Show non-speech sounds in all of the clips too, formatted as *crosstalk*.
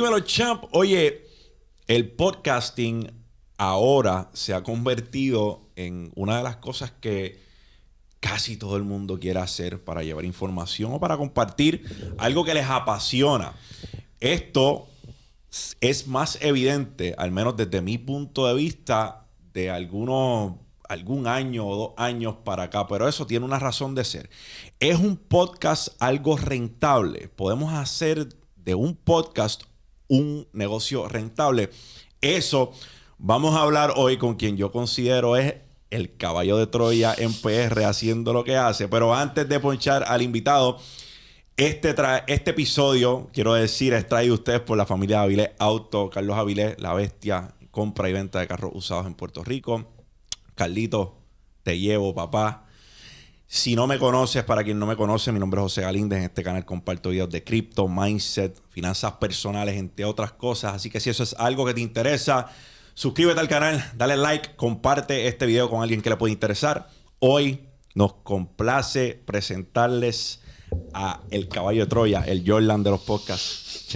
Dímelo, champ. Oye, el podcasting ahora se ha convertido en una de las cosas que casi todo el mundo quiere hacer para llevar información o para compartir algo que les apasiona. Esto es más evidente, al menos desde mi punto de vista, de algunos algún año o dos años para acá, pero eso tiene una razón de ser. Es un podcast algo rentable. Podemos hacer de un podcast un negocio rentable. Eso vamos a hablar hoy con quien yo considero es el caballo de Troya en PR haciendo lo que hace. Pero antes de ponchar al invitado, este, este episodio, quiero decir, es traído ustedes por la familia Avilés Auto, Carlos Avilés, la bestia, compra y venta de carros usados en Puerto Rico. Carlito, te llevo, papá. Si no me conoces, para quien no me conoce, mi nombre es José Galíndez. En este canal comparto videos de cripto, mindset, finanzas personales, entre otras cosas. Así que si eso es algo que te interesa, suscríbete al canal, dale like, comparte este video con alguien que le puede interesar. Hoy nos complace presentarles a el caballo de Troya, el Jordan de los podcasts,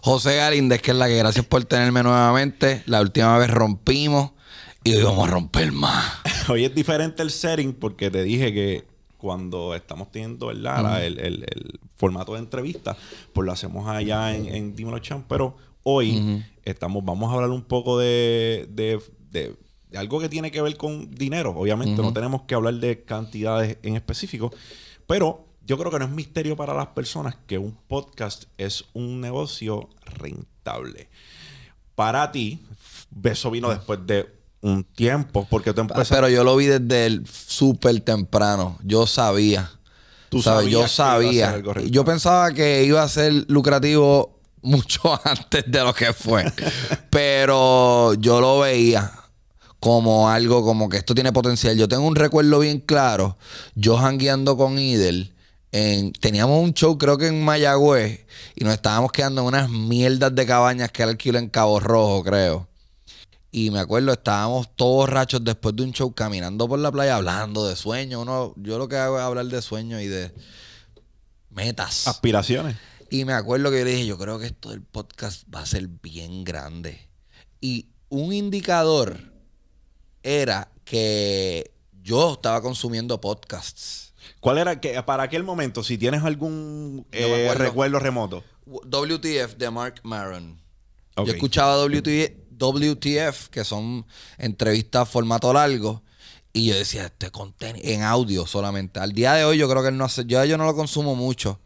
José Galíndez, que es la que gracias por tenerme nuevamente. La última vez rompimos y hoy vamos a romper más. *laughs* hoy es diferente el setting porque te dije que cuando estamos teniendo el, el, formato de entrevista, pues lo hacemos allá en, en pero hoy estamos, vamos a hablar un poco de, de, algo que tiene que ver con dinero. Obviamente no tenemos que hablar de cantidades en específico, pero yo creo que no es misterio para las personas que un podcast es un negocio rentable. Para ti, Beso vino después de un tiempo, porque tú Pero yo lo vi desde el súper temprano. Yo sabía. Tú sabías yo sabía. Yo pensaba que iba a ser lucrativo *laughs* mucho *laughs* antes de lo que fue. *laughs* pero yo lo veía como algo como que esto tiene potencial. Yo tengo un recuerdo bien claro. Yo jangueando con Idel. teníamos un show creo que en Mayagüez y nos estábamos quedando en unas mierdas de cabañas que alquilan en Cabo Rojo, creo. Y me acuerdo, estábamos todos rachos después de un show caminando por la playa hablando de sueños. Uno, yo lo que hago es hablar de sueños y de metas. Aspiraciones. Y me acuerdo que yo dije, yo creo que esto del podcast va a ser bien grande. Y un indicador era que yo estaba consumiendo podcasts. ¿Cuál era que para aquel momento, si tienes algún eh, recuerdo remoto? WTF de Mark Maron. Yo escuchaba WTF WTF, que son entrevistas formato largo. Y yo decía, este contenido en audio solamente. Al día de hoy yo creo que él no hace, yo, yo no lo consumo mucho,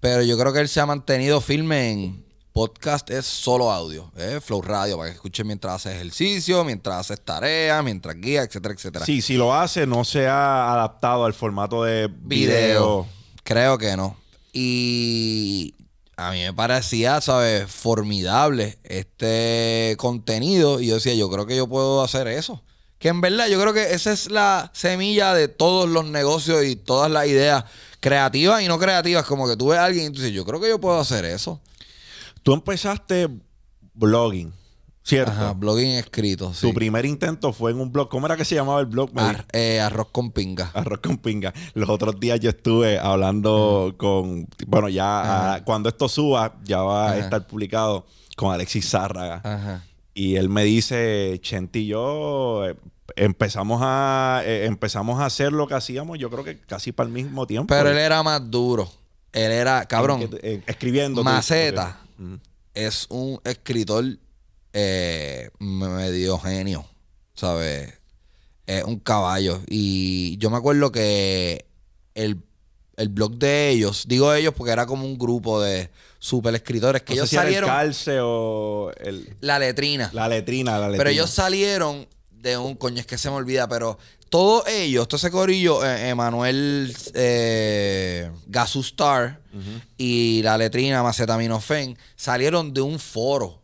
pero yo creo que él se ha mantenido firme en podcast es solo audio, ¿eh? Flow Radio, para que escuche mientras hace ejercicio, mientras hace tareas, mientras guía, etcétera, etcétera. Sí, si lo hace, no se ha adaptado al formato de video. Creo que no. Y a mí me parecía, ¿sabes? Formidable este contenido. Y yo decía, yo creo que yo puedo hacer eso. Que en verdad yo creo que esa es la semilla de todos los negocios y todas las ideas creativas y no creativas. Como que tú ves a alguien y tú dices, yo creo que yo puedo hacer eso. Tú empezaste blogging blogging escrito. Tu primer intento fue en un blog. ¿Cómo era que se llamaba el blog? Eh, arroz con pinga. Arroz con pinga. Los otros días yo estuve hablando con. Bueno, ya ah, cuando esto suba, ya va a estar publicado con Alexis Zárraga. Y él me dice: Chenti, yo eh, empezamos a, eh, empezamos a hacer lo que hacíamos, yo creo que casi para el mismo tiempo. Pero él era más duro. Él era, cabrón. escribiendo. Maceta es un escritor eh, me dio genio, ¿sabes? un caballo. Y yo me acuerdo que el, blog de ellos, digo ellos porque era como un grupo de super escritores que ellos salieron. o La letrina. La letrina, Pero ellos salieron de un coño, es que se me olvida, pero todos ellos, todo ese corillo, eh, Emanuel eh, Gasustar y la letrina Macetaminofen, salieron de un foro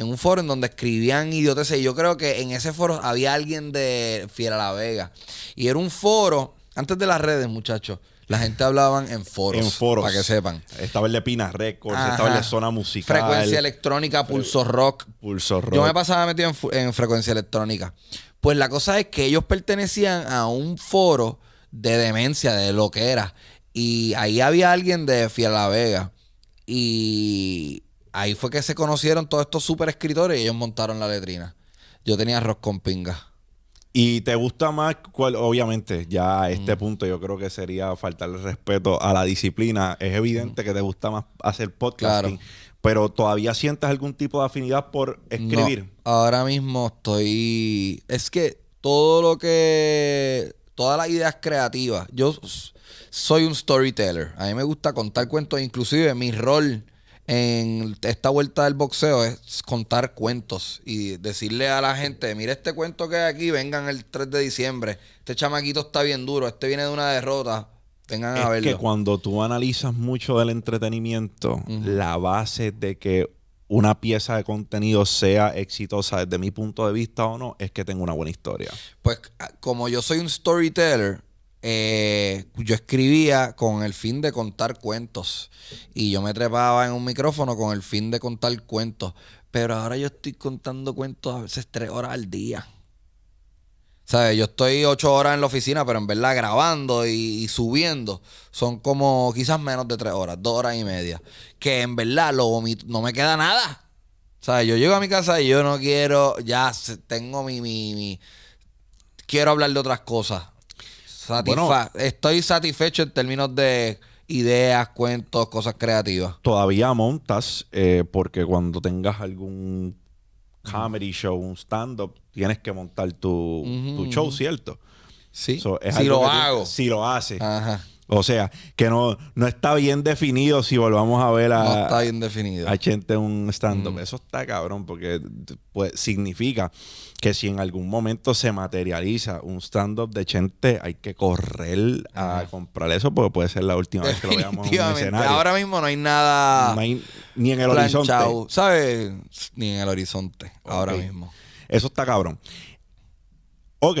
en un foro en donde escribían idioteces. Y yo creo que en ese foro había alguien de Fiera La Vega. Y era un foro, antes de las redes, muchachos. La gente hablaba en foros. En foros. Para que sepan. Estaba el de Pina Records, estaba el de Zona Musical. Frecuencia electrónica, pulso eh, rock. Pulso rock. Yo me pasaba metido en, en frecuencia electrónica. Pues la cosa es que ellos pertenecían a un foro de demencia, de lo que era. Y ahí había alguien de Fiera La Vega. Y ahí fue que se conocieron todos estos super escritores y ellos montaron la letrina. Yo tenía arroz con pinga. ¿Y te gusta más cuál? Obviamente, ya a este punto yo creo que sería faltarle respeto a la disciplina. Es evidente que te gusta más hacer podcasting. Pero ¿todavía sientes algún tipo de afinidad por escribir? ahora mismo estoy... Es que todo lo que... Todas las ideas creativas. Yo soy un storyteller. A mí me gusta contar cuentos. Inclusive mi rol en esta vuelta del boxeo es contar cuentos y decirle a la gente, mire este cuento que hay aquí, vengan el 3 de diciembre, este chamaquito está bien duro, este viene de una derrota, tengan a verlo. que cuando tú analizas mucho del entretenimiento, la base de que una pieza de contenido sea exitosa desde mi punto de vista o no, es que tenga una buena historia. Pues como yo soy un storyteller, eh, yo escribía con el fin de contar cuentos. Y yo me trepaba en un micrófono con el fin de contar cuentos. Pero ahora yo estoy contando cuentos a veces tres horas al día. ¿Sabes? Yo estoy ocho horas en la oficina, pero en verdad grabando y, subiendo son como quizás menos de tres horas, dos horas y media. Que en verdad no me queda nada. ¿Sabes? Yo llego a mi casa y yo no quiero, ya tengo mi, mi quiero hablar de otras cosas bueno, estoy satisfecho en términos de ideas, cuentos, cosas creativas. Todavía montas, eh, porque cuando tengas algún comedy show, un stand-up, tienes que montar tu, show, ¿cierto? Sí. si lo hago. si lo hace. Ajá. O sea, que no, no está bien definido si volvamos a ver a. No está Chente un stand-up. Eso está cabrón, porque pues, significa que si en algún momento se materializa un stand-up de Chente, hay que correr a comprar eso, porque puede ser la última vez que lo veamos en un escenario. Ahora mismo no hay nada. ni en el horizonte. ¿Sabes? Ni en el horizonte. Ahora mismo. Eso está cabrón. Ok,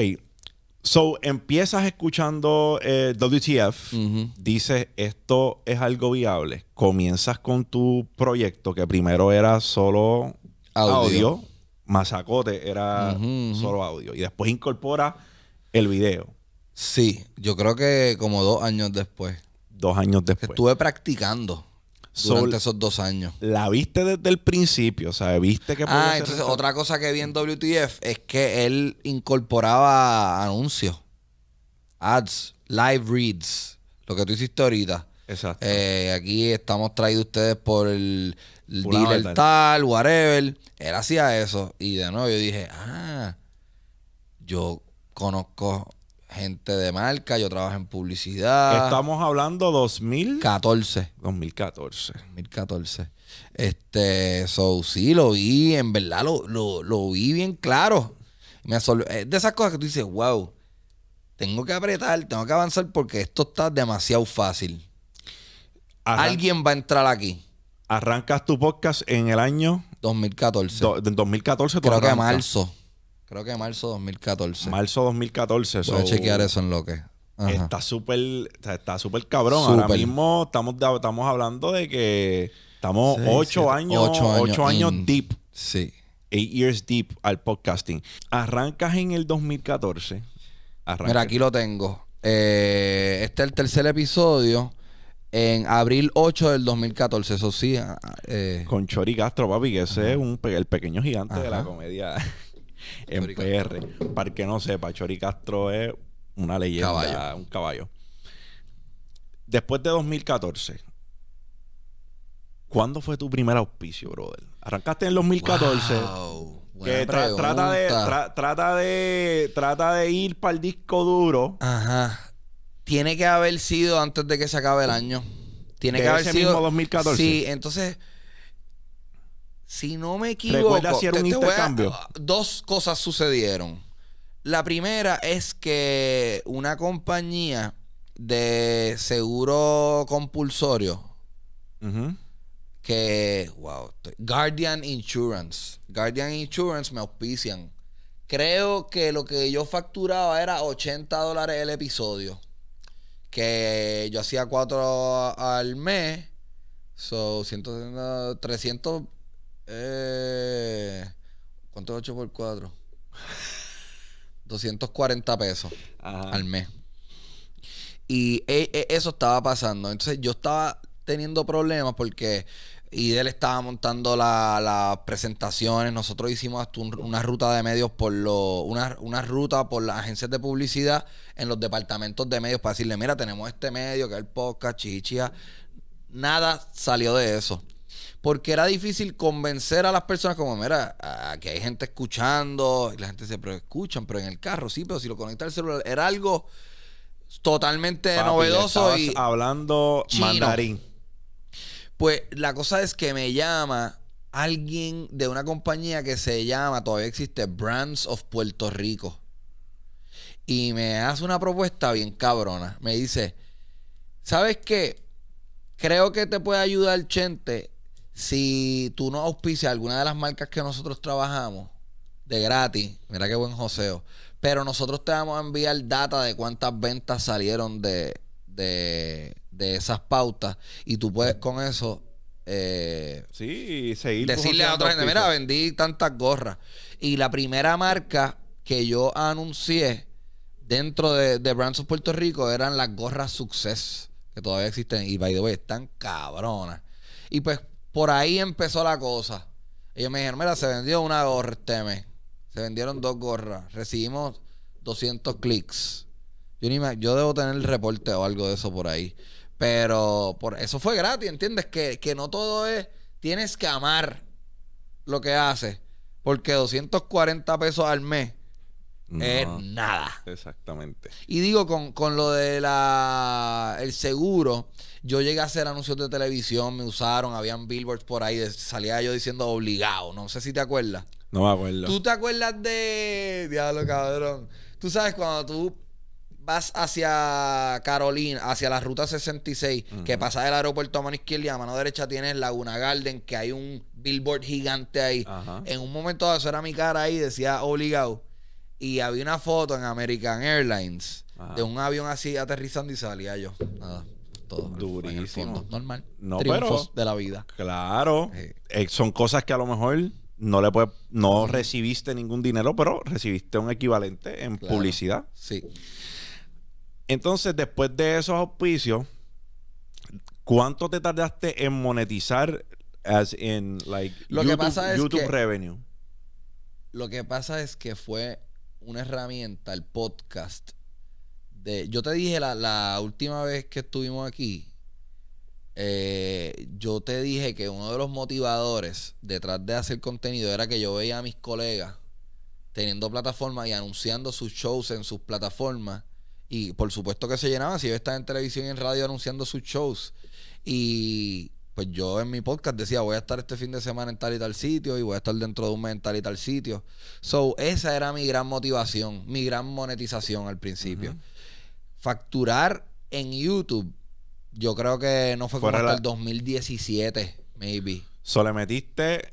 So, empiezas escuchando eh, WTF, dices, esto es algo viable. Comienzas con tu proyecto, que primero era solo audio, masacote era solo audio, y después incorpora el video. Sí, yo creo que como dos años después. Dos años después. Estuve practicando durante esos dos años. La viste desde el principio, o sea, viste que... Ah, entonces otra cosa que vi en WTF es que él incorporaba anuncios, ads, live reads, lo que tú hiciste ahorita. Exacto. Eh, aquí estamos traídos ustedes por el, el dealer tal. tal, whatever. Él hacía eso y de nuevo yo dije, ah, yo conozco gente de marca, yo trabajo en publicidad. Estamos hablando 2014. 2014. 2014. Este, so, sí, lo vi, en verdad lo, vi bien claro. Me es de esas cosas que tú dices, wow, tengo que apretar, tengo que avanzar porque esto está demasiado fácil. Alguien va a entrar aquí. Arrancas tu podcast en el año 2014. en 2014 Creo que marzo. Creo que marzo 2014. Marzo 2014. Voy a chequear eso en lo que. Está súper, está súper cabrón. Ahora mismo estamos, estamos hablando de que estamos ocho, Años, ocho, años, deep. Sí. Eight years deep al podcasting. Arrancas en el 2014. Mira, aquí lo tengo. Eh, este es el tercer episodio en abril 8 del 2014, eso sí. Ah, ah, eh. Con Chori Castro, papi, que ese es un, el pequeño gigante de la comedia en PR. Para que no sepa, Chori Castro es una leyenda, un caballo. Después de 2014, ¿cuándo fue tu primer auspicio, brother? Arrancaste en 2014. que trata, de, trata, de, trata de ir para el disco duro. Ajá. Tiene que haber sido antes de que se acabe el año. Tiene que haber ese sido. Mismo 2014. Sí, entonces si no me equivoco, dos cosas sucedieron. La primera es que una compañía de seguro compulsorio que, wow, Guardian Insurance. Guardian Insurance me auspician. Creo que lo que yo facturaba era 80 dólares el episodio. Que yo hacía cuatro al mes. So, 300 eh, ¿Cuánto es 8 por 4? 240 pesos al mes. Y e, e, eso estaba pasando. Entonces yo estaba teniendo problemas porque y él estaba montando las presentaciones. Nosotros hicimos hasta una ruta de medios por los... Una, ruta por las agencias de publicidad en los departamentos de medios para decirle, mira, tenemos este medio que es el podcast, chichia. Nada salió de eso porque era difícil convencer a las personas como, mira, que hay gente escuchando, y la gente se escucha, escuchan, pero en el carro, sí, pero si lo conecta al celular, era algo totalmente novedoso y... Hablando mandarín. Pues la cosa es que me llama alguien de una compañía que se llama, todavía existe, Brands of Puerto Rico. Y me hace una propuesta bien cabrona. Me dice, ¿sabes qué? Creo que te puede ayudar, Chente, si tú no auspicias alguna de las marcas que nosotros trabajamos de gratis, mira qué buen joseo, pero nosotros te vamos a enviar data de cuántas ventas salieron de, de, de esas pautas y tú puedes con eso eh, sí, seguir decirle a otra gente, mira, vendí tantas gorras. Y la primera marca que yo anuncié dentro de, de Brands of Puerto Rico eran las gorras Success, que todavía existen y by the way, están cabronas. Y pues por ahí empezó la cosa. Ellos me dijeron, mira, se vendió una gorra este mes. Se vendieron dos gorras. Recibimos 200 clics. Yo, ni yo debo tener el reporte o algo de eso por ahí. Pero por eso fue gratis, ¿entiendes? Que, que no todo es... Tienes que amar lo que haces. Porque 240 pesos al mes es nada. Exactamente. Y digo, con, lo de la el seguro, yo llegué a hacer anuncios de televisión, me usaron, habían billboards por ahí, salía yo diciendo obligado, no sé si te acuerdas. No me acuerdo. ¿Tú te acuerdas de... Diablo, cabrón. Tú sabes cuando tú vas hacia Carolina, hacia la ruta 66, que pasa del aeropuerto a mano izquierda y a mano derecha tienes Laguna Garden, que hay un billboard gigante ahí. En un momento eso era mi cara ahí, decía obligado. Y había una foto en American Airlines de un avión así aterrizando y salía yo. Nada. Todo Durísimo. Normal. No, pero, de la vida. Claro. Eh, son cosas que a lo mejor no le no recibiste ningún dinero, pero recibiste un equivalente en publicidad. Sí. Entonces, después de esos auspicios, ¿cuánto te tardaste en monetizar as in like YouTube, revenue? Lo que pasa es que fue una herramienta, el podcast. De, yo te dije la, última vez que estuvimos aquí, eh, yo te dije que uno de los motivadores detrás de hacer contenido era que yo veía a mis colegas teniendo plataformas y anunciando sus shows en sus plataformas. Y por supuesto que se llenaban si yo estaba en televisión y en radio anunciando sus shows. Y pues yo en mi podcast decía, voy a estar este fin de semana en tal y tal sitio y voy a estar dentro de un mes en tal y tal sitio. So, esa era mi gran motivación, mi gran monetización al principio. Facturar en YouTube, yo creo que no fue como hasta el 2017, maybe. Solo le metiste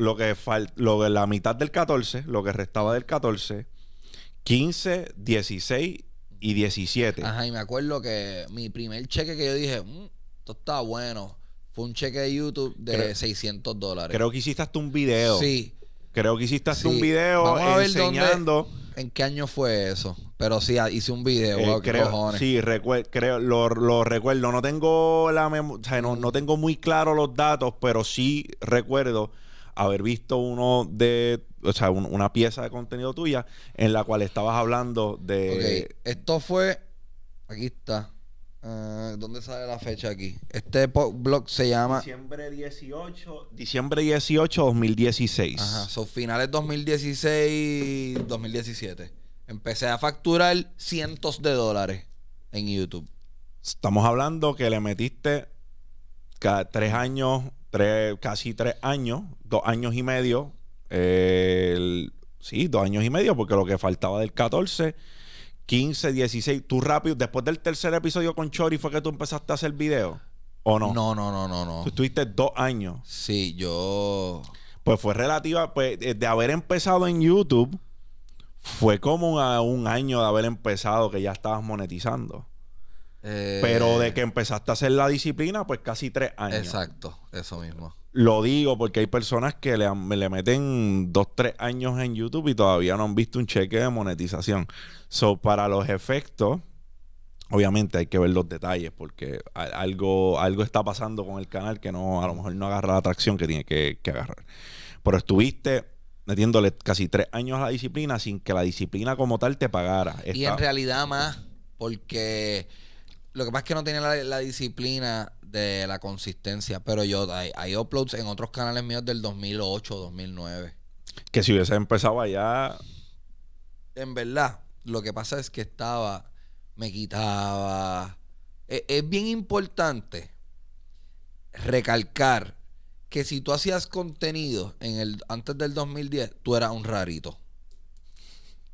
lo que, lo la mitad del 14, lo que restaba del 14, 15, 16 y 17. Ajá, y me acuerdo que mi primer cheque que yo dije, mm, esto está bueno fue un cheque de YouTube de 600 dólares. Creo que hiciste un video. Sí. Creo que hiciste un video enseñando. ¿En qué año fue eso? Pero sí, ah, hice un video. Eh, sí, creo, lo, recuerdo. No tengo la no, tengo muy claro los datos, pero sí recuerdo haber visto uno de, o sea, una pieza de contenido tuya en la cual estabas hablando de. Ok, esto fue. Aquí está. Eh, ¿Dónde sale la fecha aquí? Este blog se llama... Diciembre 18, diciembre 18 2016. Ajá, son finales 2016, 2017. Empecé a facturar cientos de dólares en YouTube. Estamos hablando que le metiste tres años, tres, casi tres años, dos años y medio. sí, dos años y medio, porque lo que faltaba del 14 15, 16. Tú rápido, después del tercer episodio con Chori, ¿fue que tú empezaste a hacer video? ¿O no? No, no, no, no, no. Tú estuviste dos años. Sí, yo. Pues fue relativa, pues, eh, de haber empezado en YouTube, fue como a un año de haber empezado que ya estabas monetizando. Eh, Pero de que empezaste a hacer la disciplina, pues casi tres años. Exacto, eso mismo. Lo digo porque hay personas que le, le meten dos, tres años en YouTube y todavía no han visto un cheque de monetización. So, para los efectos, obviamente hay que ver los detalles porque algo, algo está pasando con el canal que no, a lo mejor no agarra la atracción que tiene que, agarrar. Pero estuviste metiéndole casi tres años a la disciplina sin que la disciplina como tal te pagara. Y en realidad más, porque lo que pasa es que no tiene la disciplina de la consistencia. Pero yo, hay, uploads en otros canales míos del 2008, 2009. Que si hubiese empezado allá. En verdad, lo que pasa es que estaba, me quitaba. E, es, bien importante recalcar que si tú hacías contenido en el, antes del 2010, tú eras un rarito.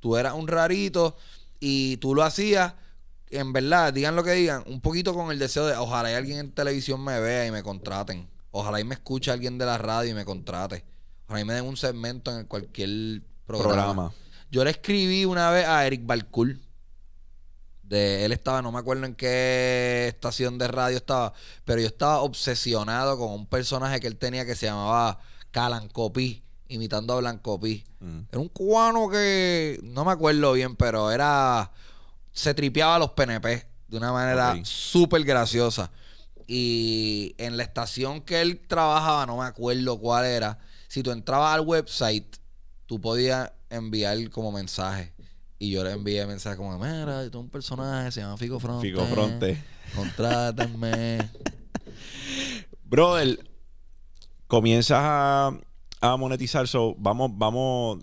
Tú eras un rarito y tú lo hacías en verdad, digan lo que digan, un poquito con el deseo de ojalá y alguien en televisión me vea y me contraten. Ojalá y me escuche alguien de la radio y me contrate. Ojalá y me den un segmento en cualquier programa. Yo le escribí una vez a Eric Balcour. De, él estaba, no me acuerdo en qué estación de radio estaba, pero yo estaba obsesionado con un personaje que él tenía que se llamaba Calancopí, imitando a Blancopí. Mm. Era un cuano que no me acuerdo bien, pero era se tripeaba a los PNP de una manera súper graciosa. Y en la estación que él trabajaba, no me acuerdo cuál era, si tú entrabas al website, tú podías enviar como mensaje. Y yo le envié mensaje como, mira, tú un personaje, se llama Fico Fronte. Fico Fronte. Contrátenme. *laughs* Brother, comienzas a, a, monetizar. eso vamos, vamos,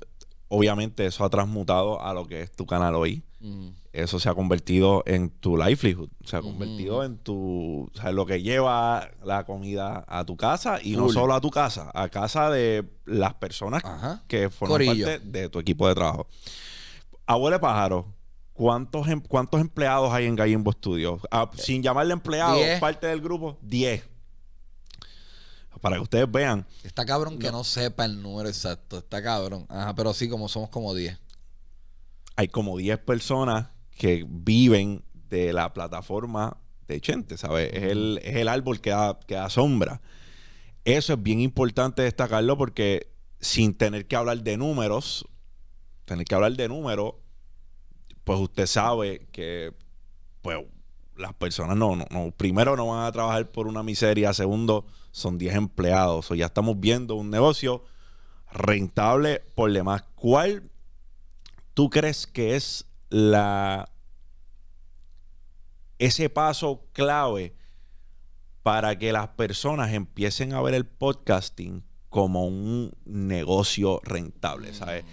obviamente eso ha transmutado a lo que es tu canal hoy. Mm eso se ha convertido en tu livelihood, se ha convertido en tu, o sea, lo que lleva la comida a tu casa y no solo a tu casa, a casa de las personas que forman parte de tu equipo de trabajo. Abuelo Pájaro, ¿cuántos, em, ¿cuántos empleados hay en Gallimbo Studios? Ah, eh, sin llamarle empleado, parte del grupo, 10 para que ustedes vean. Está cabrón que no. sepa el número exacto, está cabrón. Ajá, pero sí, como somos como 10. Hay como 10 personas que viven de la plataforma de Chente, ¿sabes? Es el, árbol que da, que sombra. Eso es bien importante destacarlo porque sin tener que hablar de números, tener que hablar de números, pues usted sabe que pues las personas no, no, primero no van a trabajar por una miseria, segundo son 10 empleados, o ya estamos viendo un negocio rentable por demás. ¿Cuál tú crees que es la, ese paso clave para que las personas empiecen a ver el podcasting como un negocio rentable, ¿sabes? Mm.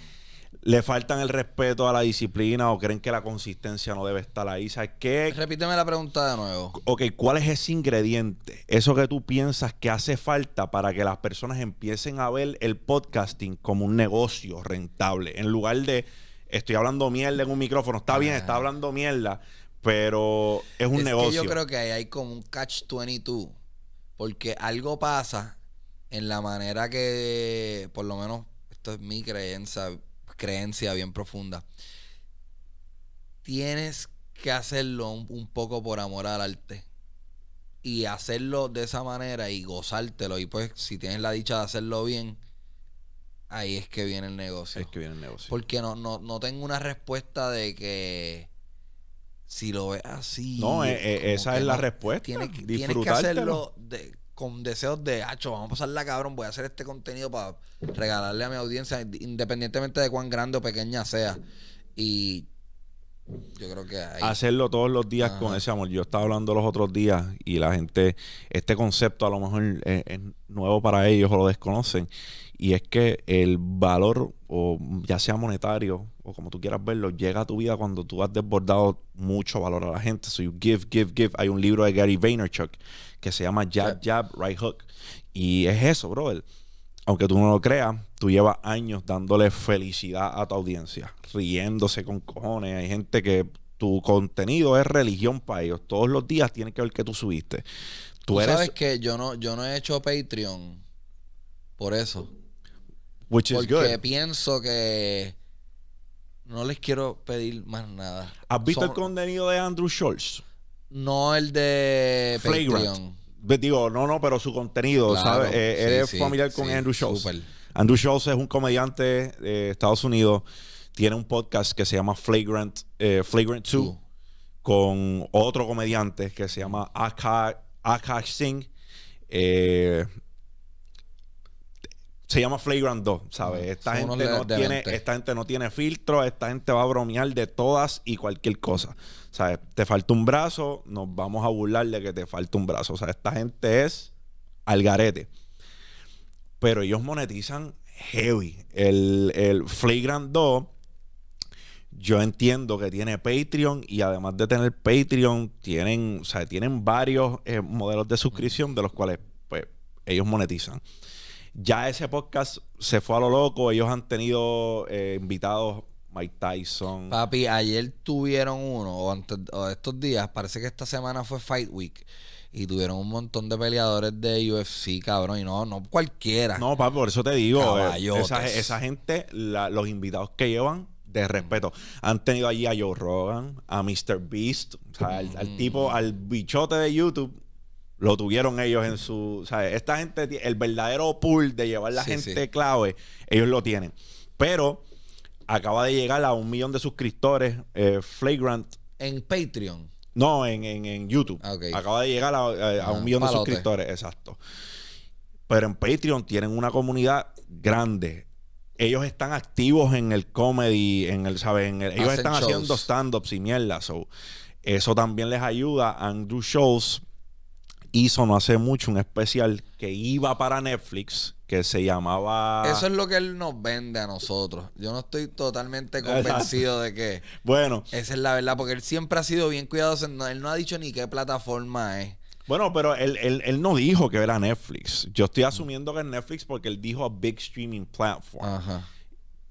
Le faltan el respeto a la disciplina o creen que la consistencia no debe estar ahí. Repíteme la pregunta de nuevo. Ok, ¿cuál es ese ingrediente? Eso que tú piensas que hace falta para que las personas empiecen a ver el podcasting como un negocio rentable. En lugar de, estoy hablando mierda en un micrófono. Está bien, está ah. hablando mierda, pero es un negocio. Que yo creo que ahí hay como un catch 22, porque algo pasa en la manera que, por lo menos, esto es mi creencia, creencia bien profunda. Tienes que hacerlo un, un poco por amor al arte y hacerlo de esa manera y gozártelo. Y pues, si tienes la dicha de hacerlo bien, ahí es que viene el negocio. Es que viene el negocio. Porque no, no, no tengo una respuesta de que si lo ve así. No, eh, eh, esa es la respuesta. Tienes, que hacerlo con deseos de, hacho, vamos a pasarla cabrón, voy a hacer este contenido para regalarle a mi audiencia, independientemente de cuán grande o pequeña sea. Y yo creo que hacerlo todos los días con ese amor. Yo estaba hablando los otros días y la gente, este concepto a lo mejor eh, es nuevo para ellos o lo desconocen. Y es que el valor, o ya sea monetario, o como tú quieras verlo, llega a tu vida cuando tú has desbordado mucho valor a la gente. So you give, give, give. Hay un libro de Gary Vaynerchuk que se llama Jab, Jab, Right Hook. Y es eso, brother. Aunque tú no lo creas, tú llevas años dándole felicidad a tu audiencia, riéndose con cojones. Hay gente que tu contenido es religión para ellos. Todos los días tienen que ver que tú subiste. Tú, sabes que yo no, yo no he hecho Patreon por eso. Which porque pienso que no les quiero pedir más nada. ¿Has visto el contenido de Andrew Schultz? No el de Flagrant. Digo, no, no, pero su contenido, ¿sabes? Eh, familiar con Andrew Schultz. Andrew Schultz es un comediante de Estados Unidos. Tiene un podcast que se llama Flagrant, eh, Flagrant 2 con otro comediante que se llama Akash Singh. Eh, se llama Flagrant 2, ¿sabes? esta, gente no tiene, esta gente no tiene filtro, esta gente va a bromear de todas y cualquier cosa. ¿Sabes? Te falta un brazo, nos vamos a burlar de que te falta un brazo. O sea, esta gente es al garete. Pero ellos monetizan heavy. El, el Flagrant 2, yo entiendo que tiene Patreon y además de tener Patreon, tienen, tienen varios eh, modelos de suscripción de los cuales pues, ellos monetizan. Ya ese podcast se fue a lo loco. Ellos han tenido eh, invitados Mike Tyson. Papi, ayer tuvieron uno, o, estos días, parece que esta semana fue Fight Week. Y tuvieron un montón de peleadores de UFC, cabrón. Y no, no cualquiera. No, papi, por eso te digo. Eh, esa, gente, los invitados que llevan, de mm. respeto. Han tenido allí a Joe Rogan, a Mr. Beast, o sea, al mm. tipo, al bichote de YouTube lo tuvieron ellos en su. Esta gente, el verdadero pool de llevar la gente clave, ellos lo tienen. Pero acaba de llegar a un millón de suscriptores, eh, Flagrant. En Patreon. No, en, YouTube. Ah, acaba de llegar a, un millón de suscriptores, exacto. Pero en Patreon tienen una comunidad grande. Ellos están activos en el comedy, en el, ¿saben? ellos están haciendo stand-ups y mierda. Eso también les ayuda. Andrew Shows hizo no hace mucho un especial que iba para Netflix que se llamaba. Eso es lo que él nos vende a nosotros. Yo no estoy totalmente convencido de que. Bueno. Esa es la verdad, porque él siempre ha sido bien cuidadoso. Él no ha dicho ni qué plataforma es. Bueno, pero él, no dijo que era Netflix. Yo estoy asumiendo que es Netflix porque él dijo a big streaming platform. Ajá.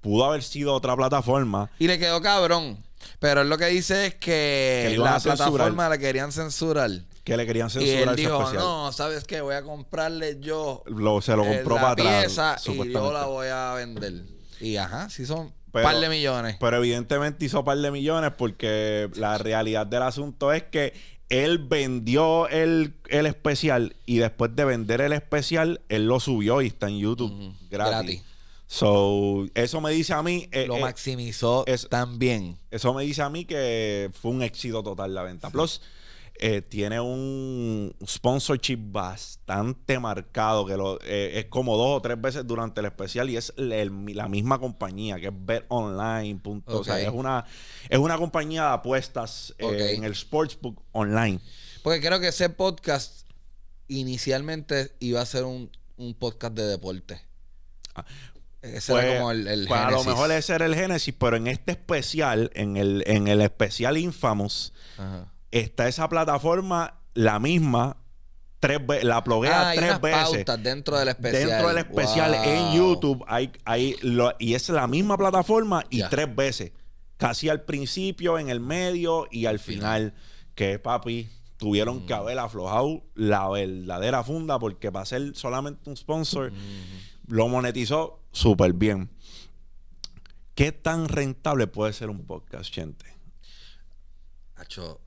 Pudo haber sido otra plataforma. Y le quedó cabrón. Pero él lo que dice es que, que la plataforma la querían censurar que le querían censurar y dijo, No, ¿sabes qué? Voy a comprarle yo. se lo eh, compró la para atrás. Y yo la voy a vender. Y ajá, sí son par de millones. Pero evidentemente hizo par de millones porque la realidad del asunto es que él vendió el, el especial y después de vender el especial, él lo subió y está en YouTube gratis. So, eso me dice a mí. Eh, lo eh, maximizó también. Eso me dice a mí que fue un éxito total la venta. Plus, eh, tiene un sponsorship bastante marcado, que lo, eh, es como dos o tres veces durante el especial y es la misma compañía, que es BetOnline. O sea, es una, es una compañía de apuestas eh, en el Sportsbook Online. Porque creo que ese podcast inicialmente iba a ser un, un podcast de deporte. Ah. Ese era pues, como el, pues, a lo mejor ese era el Génesis, pero en este especial, en el, en el especial Infamous, Ajá está esa plataforma la misma tres la pluguea ah, tres veces dentro del especial dentro del especial en YouTube hay, y es la misma plataforma y tres veces casi al principio en el medio y al final que papi tuvieron que mm. haber aflojado la verdadera funda porque para ser solamente un sponsor mm. lo monetizó súper bien ¿qué tan rentable puede ser un podcast gente? Hacho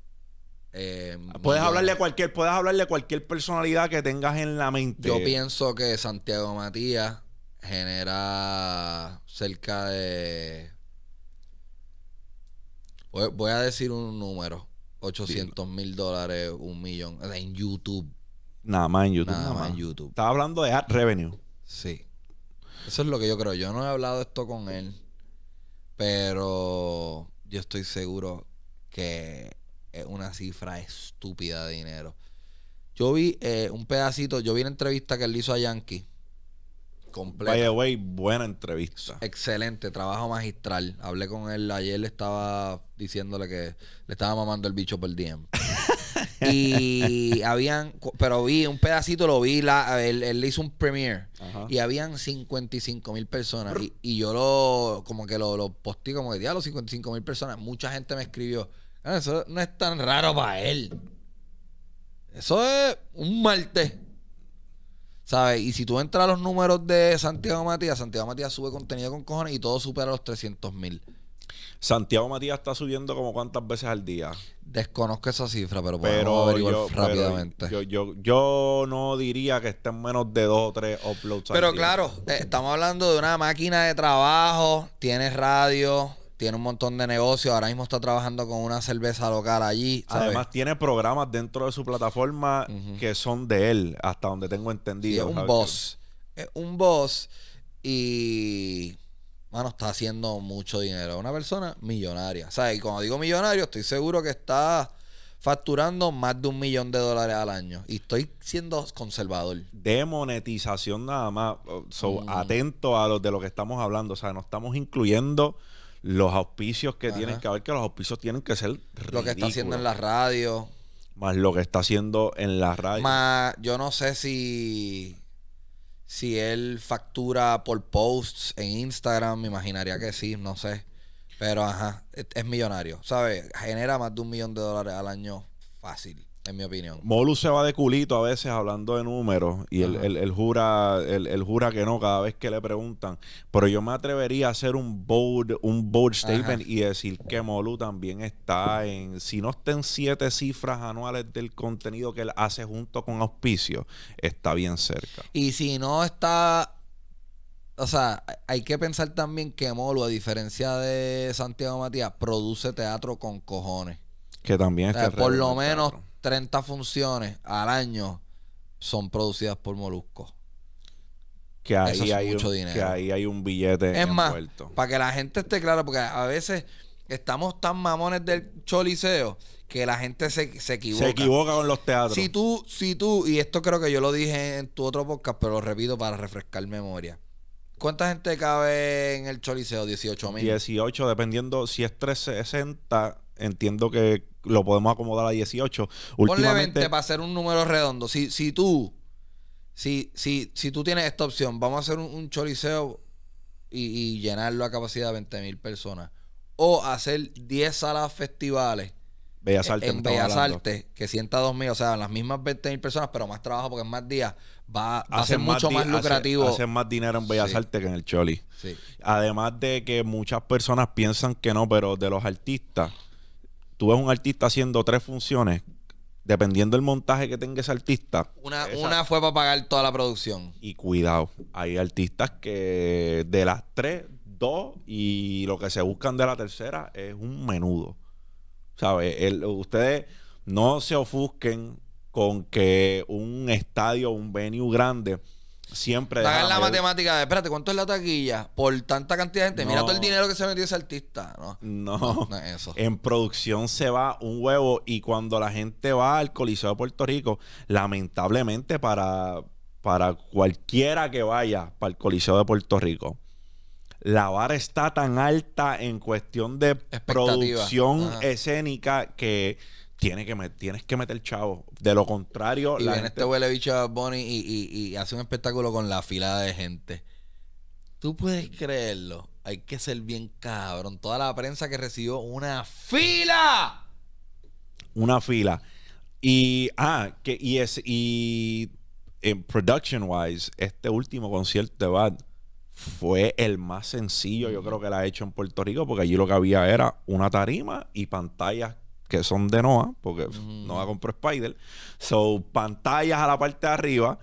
eh, ah, puedes hablarle a cualquier, puedes hablarle cualquier personalidad que tengas en la mente. Yo pienso que Santiago Matías genera cerca de. Voy, a decir un número: 800 mil dólares, un millón. en YouTube. Nada más en YouTube. Nada, en YouTube. Estaba hablando de ad revenue. Sí. Eso es lo que yo creo. Yo no he hablado esto con él, pero yo estoy seguro que una cifra estúpida de dinero. Yo vi eh, un pedacito, yo vi una entrevista que él hizo a Yankee. Completa. By the way, buena entrevista. Excelente, trabajo magistral. Hablé con él ayer, le estaba diciéndole que le estaba mamando el bicho por el DM. *laughs* y habían, pero vi un pedacito, lo vi, la, él, él hizo un premiere y habían 55 mil personas. Y, yo lo, como que lo, lo posté, como que, diablo, 55 mil personas. Mucha gente me escribió Ah, eso no es tan raro para él. Eso es un martes. ¿Sabes? Y si tú entras a los números de Santiago Matías, Santiago Matías sube contenido con cojones y todo supera los 300 mil. Santiago Matías está subiendo como cuántas veces al día. Desconozco esa cifra, pero podemos pero averiguar rápidamente. yo, yo, yo, no diría que estén menos de dos o tres uploads. Pero claro, eh, estamos hablando de una máquina de trabajo, tiene radio, tiene un montón de negocios. Ahora mismo está trabajando con una cerveza local allí. Además, tiene programas dentro de su plataforma que son de él, hasta donde tengo entendido. es un boss. Es un boss y. Bueno, está haciendo mucho dinero. Una persona millonaria. O sea, y cuando digo millonario, estoy seguro que está facturando más de un millón de dólares al año. Y estoy siendo conservador. De monetización nada más. soy atento a lo de lo que estamos hablando. O sea, no estamos incluyendo los auspicios que tienen que haber, que los auspicios tienen que ser Lo que está haciendo en la radio. Más lo que está haciendo en la radio. Más, yo no sé si si él factura por posts en Instagram, me imaginaría que sí, no sé. Pero ajá, es, millonario, ¿sabes? Genera más de un millón de dólares al año fácil en mi opinión. Molu se va de culito a veces hablando de números y él, jura, jura que no cada vez que le preguntan. Pero yo me atrevería a hacer un board, un board statement y decir que Molu también está en, si no está en siete cifras anuales del contenido que él hace junto con auspicio, está bien cerca. Y si no está o sea, hay que pensar también que Molu, a diferencia de Santiago Matías, produce teatro con cojones. Que también está. que... por lo menos 30 funciones al año son producidas por Molusco. Que ahí, hay, un, dinero. que ahí hay un billete es más, para que la gente esté clara, porque a veces estamos tan mamones del choliseo que la gente se, equivoca. Se equivoca con los teatros. Si tú, si tú, y esto creo que yo lo dije en tu otro podcast, pero lo repito para refrescar memoria. ¿Cuánta gente cabe en el Choliseo? 18 mil. 18, dependiendo. Si es 360, entiendo que lo podemos acomodar a 18. Ponle 20 para hacer un número redondo. Si, si tú, si, si, si tú tienes esta opción, vamos a hacer un, un choriceo y, llenarlo a capacidad de 20 mil personas. O hacer 10 salas festivales. En, Bellas Artes, que sienta 2.000, o sea, las mismas 20.000 personas, pero más trabajo porque es más días. Va, a ser mucho más, lucrativo. Hacen más dinero en Bellas Artes que en el Choli. Además de que muchas personas piensan que no, pero de los artistas, tú ves un artista haciendo tres funciones, dependiendo del montaje que tenga ese artista. Una, fue para pagar toda la producción. Y cuidado, hay artistas que de las tres, dos, y lo que se buscan de la tercera es un menudo. ¿Sabes? Ustedes no se ofusquen con que un estadio, un venue grande siempre. hagan la matemática espérate, ¿cuánto es la taquilla? Por tanta cantidad de gente. Mira todo el dinero que se metió ese artista. No. No. es eso. En producción se va un huevo y cuando la gente va al Coliseo de Puerto Rico, lamentablemente para, para cualquiera que vaya para el Coliseo de Puerto Rico, la vara está tan alta en cuestión de producción escénica que que tienes que meter chavo. De lo contrario. Y la este huele bicho a Bonnie y, hace un espectáculo con la fila de gente. Tú puedes creerlo. Hay que ser bien cabrón. Toda la prensa que recibió una fila. Una fila. Y, ah, que, y es, y en eh, production wise, este último concierto de Bad fue el más sencillo, yo creo que la ha hecho en Puerto Rico, porque allí lo que había era una tarima y pantallas que son de Noah, porque Noah compró Spider. So, pantallas a la parte de arriba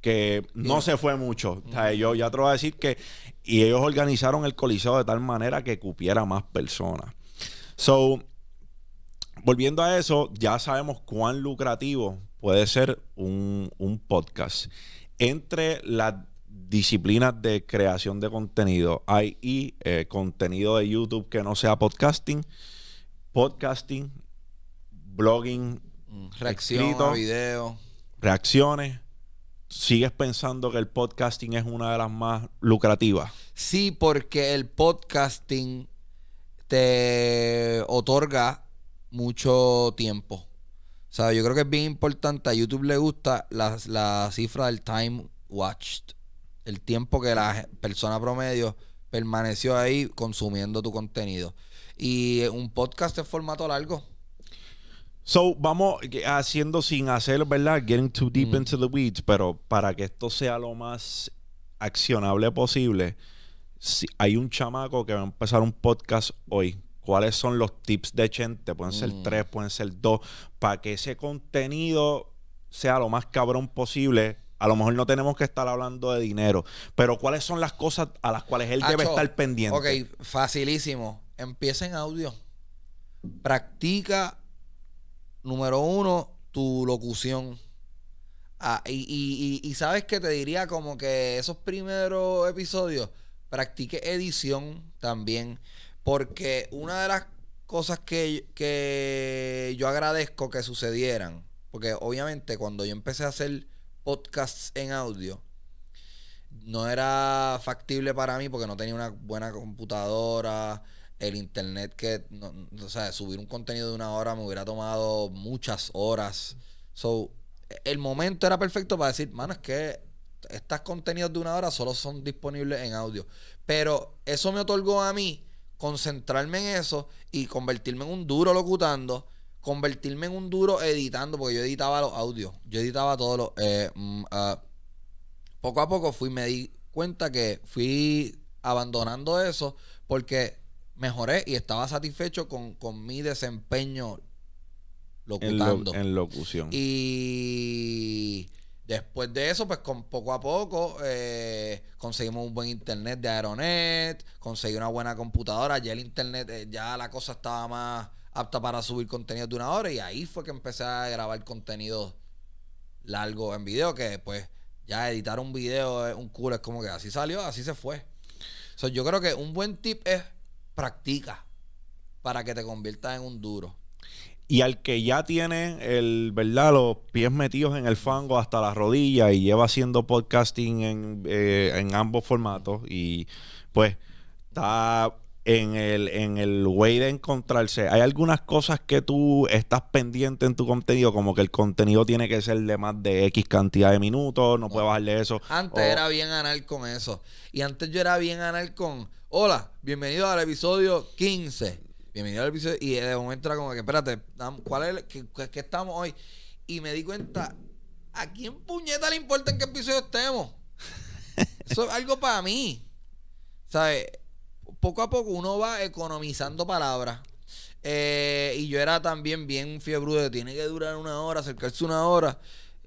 que no se fue mucho. yo ya te voy a decir que. Y ellos organizaron el coliseo de tal manera que cupiera más personas. So, volviendo a eso, ya sabemos cuán lucrativo puede ser un, podcast. Entre las disciplinas de creación de contenido, hay eh, contenido de YouTube que no sea podcasting podcasting, blogging, mm, reacción reacciones. ¿Sigues pensando que el podcasting es una de las más lucrativas? Sí, porque el podcasting te otorga mucho tiempo. O yo creo que es bien importante. A YouTube le gusta la, la cifra del time watched. El tiempo que la persona promedio permaneció ahí consumiendo tu contenido y un podcast de formato largo. So, vamos haciendo sin hacer, ¿verdad? Getting too deep mm. into the weeds, pero para que esto sea lo más accionable posible, si hay un chamaco que va a empezar un podcast hoy, ¿cuáles son los tips de gente? Pueden ser mm. tres, pueden ser dos, para que ese contenido sea lo más cabrón posible. A lo mejor no tenemos que estar hablando de dinero, pero ¿cuáles son las cosas a las cuales él debe estar pendiente? Ok, facilísimo empieza en audio. Practica, número uno, tu locución. Ah, y, sabes que te diría como que esos primeros episodios, practique edición también. Porque una de las cosas que, que yo agradezco que sucedieran, porque obviamente cuando yo empecé a hacer podcasts en audio, no era factible para mí porque no tenía una buena computadora, el internet que, no, o sea, subir un contenido de una hora me hubiera tomado muchas horas. So, el momento era perfecto para decir, mano, es que estos contenidos de una hora solo son disponibles en audio. Pero eso me otorgó a mí concentrarme en eso y convertirme en un duro locutando, convertirme en un duro editando, porque yo editaba los audios, yo editaba todo los... Eh, mm, ah, poco a poco fui, me di cuenta que fui abandonando eso porque mejoré y estaba satisfecho con, mi desempeño locutando. En, locución. Y después de eso, pues con poco a poco eh, conseguimos un buen internet de Aeronet, conseguí una buena computadora, ya el internet, eh, ya la cosa estaba más apta para subir contenido de una hora y ahí fue que empecé a grabar contenido largo en video que después pues, ya editar un video es un culo, es como que así salió, así se fue. So, yo creo que un buen tip es practica para que te conviertas en un duro. Y al que ya tiene el, ¿verdad? Los pies metidos en el fango hasta las rodillas y lleva haciendo podcasting en, eh, en ambos formatos y pues está en el, en el way de encontrarse, hay algunas cosas que tú estás pendiente en tu contenido, como que el contenido tiene que ser de más de X cantidad de minutos, no, puede bajarle eso. Antes era bien anal con eso. Y antes yo era bien anal con, Hola, bienvenido al episodio 15. Bienvenido al episodio. Y de momento era como que, espérate, ¿cuál es qué, estamos hoy? Y me di cuenta, ¿a quién puñeta le importa en qué episodio estemos? *laughs* Eso es algo para mí. ¿Sabes? Poco a poco uno va economizando palabras. Eh, y yo era también bien fiebre de tiene que durar una hora, acercarse una hora.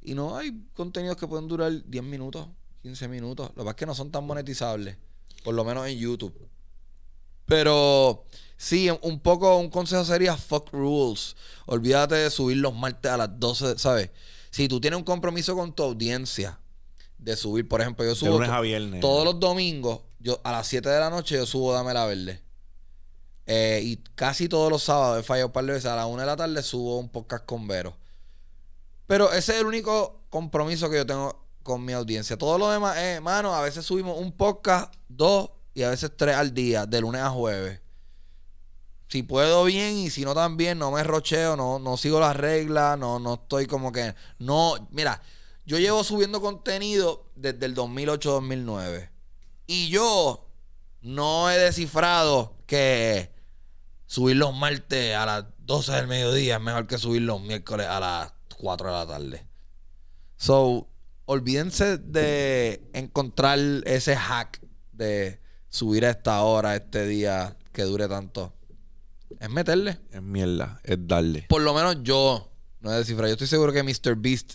Y no hay contenidos que pueden durar 10 minutos, 15 minutos. Lo que pasa es que no son tan monetizables por lo menos en YouTube. Pero sí, un poco un consejo sería fuck rules. Olvídate de subir los martes a las 12, ¿sabes? Si tú tienes un compromiso con tu audiencia de subir, por ejemplo, yo subo de todos los domingos, yo a las 7 de la noche yo subo Dame la Verde. Eh, y casi todos los sábados he fallado un A las 1 de la tarde subo un podcast con Vero. Pero ese es el único compromiso que yo tengo con mi audiencia. Todo lo demás, hermano eh, a veces subimos un podcast, dos y a veces tres al día, de lunes a jueves. Si puedo bien y si no también, no me rocheo, no, sigo las reglas, no, no estoy como que... No, mira, yo llevo subiendo contenido desde el 2008-2009. Y yo no he descifrado que subir los martes a las 12 del mediodía es mejor que subir los miércoles a las 4 de la tarde. So, olvídense de encontrar ese hack de subir a esta hora, este día que dure tanto. Es meterle. Es mierda, es darle. Por lo menos yo no he descifrado. Yo estoy seguro que Mr. Beast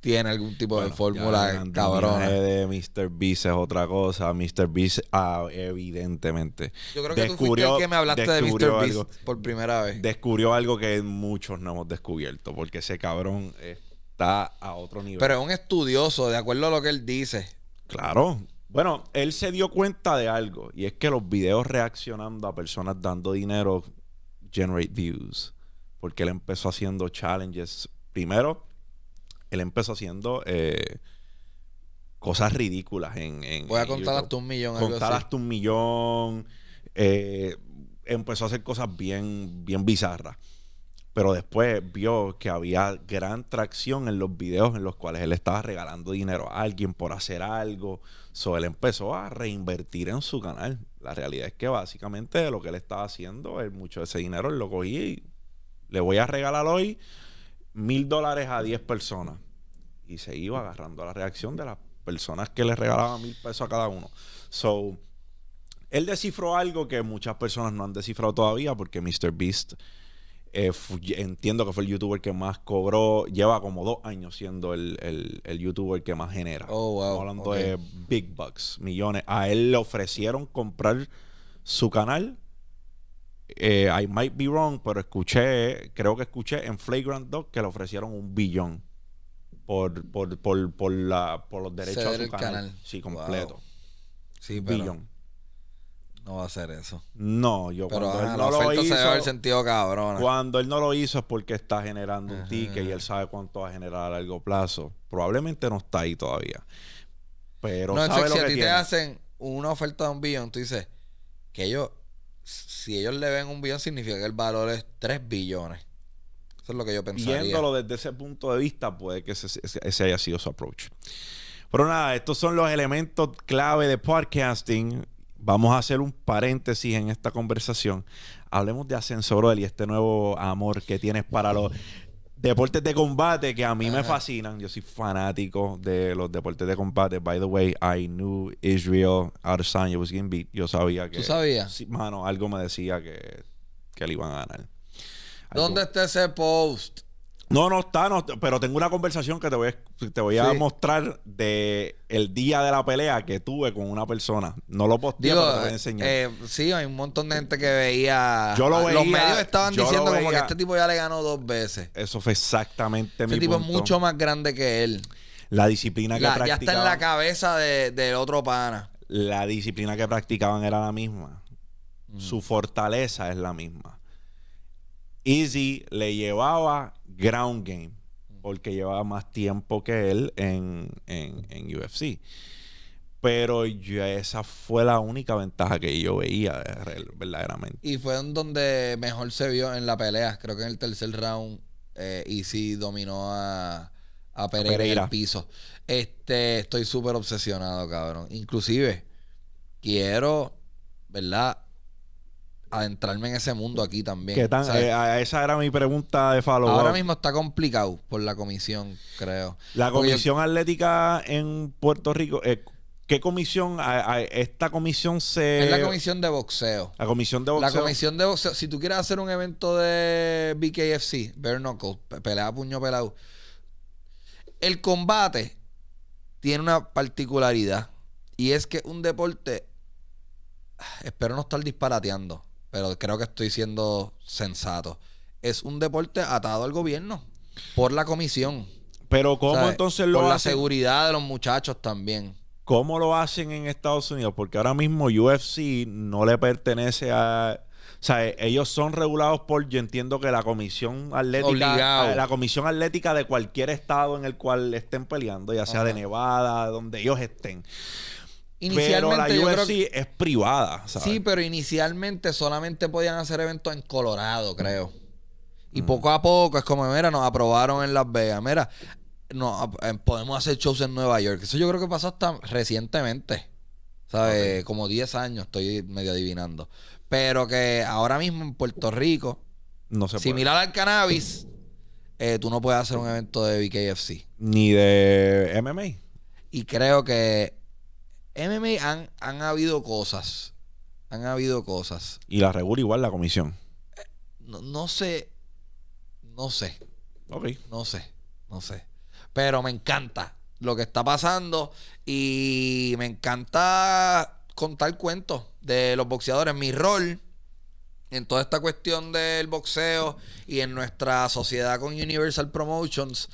tiene algún tipo de fórmula cabrón. de Mr. Beast es otra cosa. Mr. Beast, ah, evidentemente. Yo creo que tú el que me hablaste de Mr. Beast por primera vez. Descubrió algo que muchos no hemos descubierto, porque ese cabrón es está a otro nivel. Pero es un estudioso, de acuerdo a lo que él dice. Claro. Bueno, él se dio cuenta de algo y es que los videos reaccionando a personas dando dinero generate views. Porque él empezó haciendo challenges. Primero, él empezó haciendo eh, cosas ridículas en. Voy a contar hasta un millón. Contar hasta un millón. Eh, empezó a hacer cosas bien, bien bizarras pero después vio que había gran tracción en los videos en los cuales él estaba regalando dinero a alguien por hacer algo. So él empezó a reinvertir en su canal. La realidad es que básicamente lo que él estaba haciendo, es mucho de ese dinero lo cogí y le voy a regalar hoy mil dólares a diez personas. Y se iba agarrando la reacción de las personas que le regalaban mil pesos a cada uno. So, él descifró algo que muchas personas no han descifrado todavía porque Mr. Beast eh, entiendo que fue el youtuber que más cobró. Lleva como dos años siendo el, el, youtuber que más genera. Oh, wow. Estamos hablando de big bucks, millones. A él le ofrecieron comprar su canal. Eh, I might be wrong, pero escuché, creo que escuché en Flagrant Dog que le ofrecieron un billón por, por, por, por, la, por los derechos del su canal. Sí, completo. Sí, Billón. No va a hacer eso. No, yo Pero cuando él no lo hizo. se el sentido cabrón. Cuando él no lo hizo es porque está generando un ticket y él sabe cuánto va a generar a largo plazo. Probablemente no está ahí todavía. Pero No, si a ti te hacen una oferta de un billón, tú dices que ellos, si ellos le ven un billón, significa que el valor es 3 billones. Eso es lo que yo pensaría. Viéndolo desde ese punto de vista, puede que ese, ese haya sido su approach. Pero nada, estos son los elementos clave de podcasting vamos a hacer un paréntesis en esta conversación. Hablemos de Ascensor y este nuevo amor que tienes para los deportes de combate que a mí me fascinan. Yo soy fanático de los deportes de combate. By the way, I knew Israel Adesanya was getting beat. Yo sabía que... ¿Tú sabías? mano, algo me decía que, le iban a ganar. ¿Dónde está ese post? No, no está, pero tengo una conversación que te voy a, mostrar de el día de la pelea que tuve con una persona. No lo posteé, pero te voy a enseñar. Eh, sí, hay un montón de gente que veía. Yo ah, Los medios estaban diciendo como que este tipo ya le ganó dos veces. Eso fue exactamente este tipo es mucho más grande que él. La disciplina que practicaba... Ya está en la cabeza del otro pana. La disciplina que practicaban era la misma. Mm. Su fortaleza es la misma. Easy le llevaba ground game, mm. porque llevaba más tiempo que él en, en, UFC. Pero esa fue la única ventaja que yo veía verdaderamente. Y fue donde mejor se vio en la pelea. Creo que en el tercer round eh, Easy dominó a, a Pereira, en el piso. Este, estoy súper obsesionado, cabrón. Inclusive, quiero, ¿verdad? adentrarme en ese mundo aquí también. Eh, esa era mi pregunta de follow Ahora mismo está complicado por la comisión, creo. La comisión atlética en Puerto Rico, eh, ¿qué comisión? esta comisión se... Es la comisión de boxeo. La comisión de boxeo. La comisión de boxeo. Si tú quieres hacer un evento de BKFC, bare knuckles, pelea puño pelado, el combate tiene una particularidad y es que un deporte... Ah, espero no estar disparateando pero creo que estoy siendo sensato. Es un deporte atado al gobierno por la comisión. Pero ¿cómo entonces lo por la seguridad de los muchachos también. ¿Cómo lo hacen en Estados Unidos? Porque ahora mismo UFC no le pertenece a... O sea, e-, ellos son regulados por, yo entiendo que la comisión atlética, la comisión atlética de cualquier estado en el cual estén peleando, ya sea de Nevada, donde ellos estén. Inicialmente, pero la UFC es privada. Sí, pero inicialmente solamente podían hacer eventos en Colorado, creo. Y mm. poco a poco es como, mira, nos aprobaron en Las Vegas. Mira, no, eh, podemos hacer shows en Nueva York. Eso yo creo que pasó hasta recientemente. ¿Sabes? Como 10 años, estoy medio adivinando. Pero que ahora mismo en Puerto Rico, no se similar al cannabis, eh, tú no puedes hacer un evento de BKFC. Ni de MMA. Y creo que MMA han, habido cosas. Han habido cosas. ¿Y la regula igual la comisión? Eh, no, sé. No sé. Ok. No sé. No sé. Pero me encanta lo que está pasando y me encanta contar cuentos de los boxeadores. Mi rol en toda esta cuestión del boxeo y en nuestra sociedad con Universal Promotions,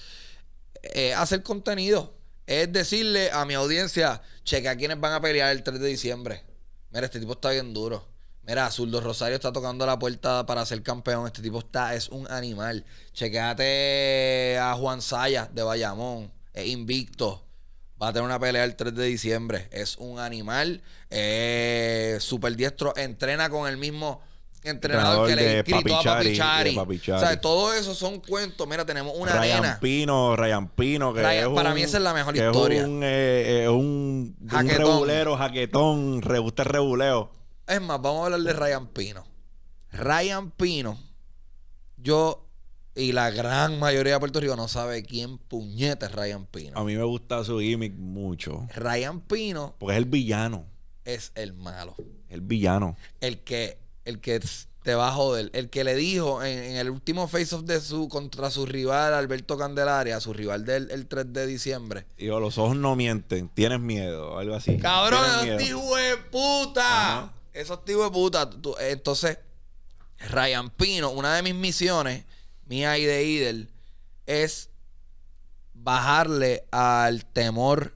es eh, hacer contenido es decirle a mi audiencia, checa quienes van a pelear el 3 de diciembre. Mira, este tipo está bien duro. Mira, Azuldo Rosario está tocando la puerta para ser campeón. Este tipo está, es un animal. Chequeate a Juan Saya de Bayamón. Es invicto. Va a tener una pelea el 3 de diciembre. Es un animal. Eh, super diestro. Entrena con el mismo entrenador, que le inscrito a Papichari. O sea, todo eso son cuentos. Mira, tenemos una Ryan Pino, Ryan Pino, que es para mí esa es la mejor historia. Eh, eh, es un, eh, un, jaquetón. un jaquetón, reguleo. Es más, vamos a hablar de Ryan Pino. Ryan Pino, yo y la gran mayoría de Puerto Rico no sabe quién puñeta es Ryan Pino. A mí me gusta su gimmick mucho. Ryan Pino. Porque es el villano. Es el malo. El villano. El que el que te va a joder. El que le dijo en, el último face of de su contra su rival Alberto Candelaria, su rival del el 3 de diciembre. Digo, los ojos no mienten, tienes miedo, algo así. Cabrón, esos tíos de puta. Esos tíos de puta. entonces, Ryan Pino, una de mis misiones, mía y de es bajarle al temor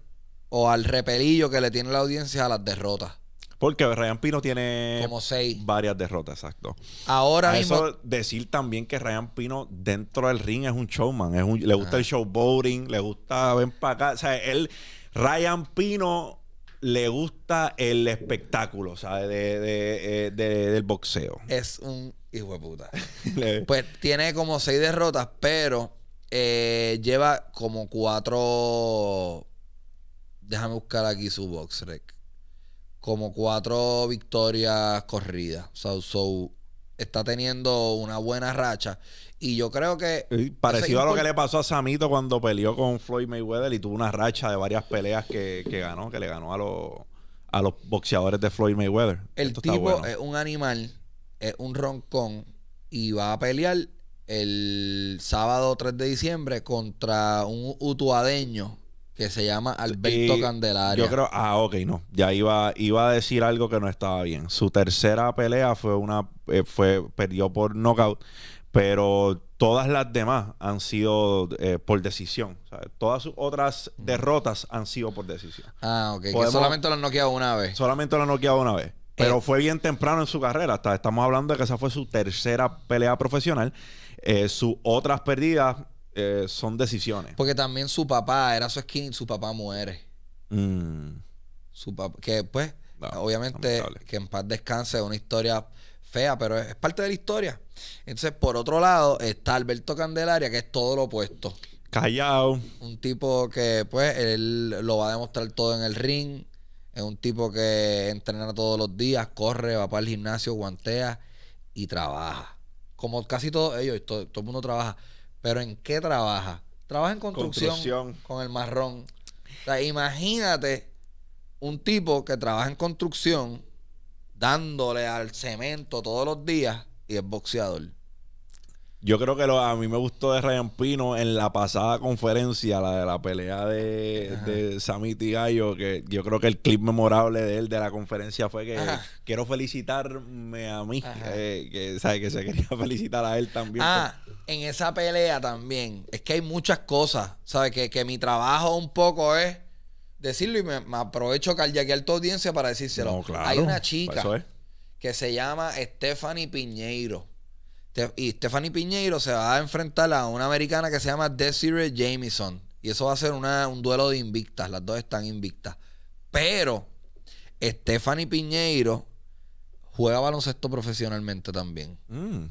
o al repelillo que le tiene la audiencia a las derrotas. Porque Ryan Pino tiene Como seis. varias derrotas, exacto. Ahora mismo. Eso decir también que Ryan Pino dentro del ring es un showman. Es un, le gusta el showboating, le gusta ven para acá. O sea, él, Ryan Pino le gusta el espectáculo, ¿sabes? De, de, eh, de, del boxeo. Es un hijo de puta. *laughs* pues tiene como seis derrotas, pero eh, lleva como cuatro. Déjame buscar aquí su box como cuatro victorias corridas. So, está teniendo una buena racha. Y yo creo que. parecido a lo que le pasó a Samito cuando peleó con Floyd Mayweather y tuvo una racha de varias peleas que, ganó, que le ganó a los, a los boxeadores de Floyd Mayweather. El tipo es un animal, es un roncón y va a pelear el sábado 3 de diciembre contra un utuadeño que se llama Alberto Candelario. Candelaria. Yo creo, ah, ok, no. Ya iba, iba a decir algo que no estaba bien. Su tercera pelea fue una, eh, fue, perdió por knockout, pero todas las demás han sido eh, por decisión. todas sus otras derrotas han sido por decisión. Ah, ok. que solamente lo han noqueado una vez. Solamente lo han noqueado una vez. Pero eh, fue bien temprano en su carrera. estamos hablando de que esa fue su tercera pelea profesional. sus otras pérdidas... Eh, son decisiones. Porque también su papá era su Y su papá muere. Mm. Su papá, que pues, obviamente, que en paz descanse es una historia fea, pero es, parte de la historia. Entonces, por otro lado, está Alberto Candelaria, que es todo lo opuesto. Callao. Un tipo que, pues, él lo va a demostrar todo en el ring. Es un tipo que entrena todos los días, corre, va para el gimnasio, guantea y trabaja. Como casi todos ellos, todo, todo el mundo trabaja. Pero ¿en qué trabaja? Trabaja en construcción, con el marrón. imagínate un tipo que trabaja en construcción dándole al cemento todos los días y es boxeador. Yo creo que lo, a mí me gustó de Ryan Pino en la pasada conferencia, la de la pelea de, de Samiti Gallo, que yo creo que el clip memorable de él de la conferencia fue que quiero felicitarme a mí, eh, que, ¿sabe? que se quería *laughs* felicitar a él también. Ah, en esa pelea también. Es que hay muchas cosas, ¿sabes? Que, mi trabajo un poco es decirlo y me, aprovecho que aprovecho a tu audiencia para decírselo. hay una chica que se llama Stephanie Piñeiro y Stephanie Piñeiro se va a enfrentar a una americana que se llama Desiree Jamison. Y eso va a ser una, un duelo de invictas. Las dos están invictas. Pero Stephanie Piñeiro juega baloncesto profesionalmente también. Mm.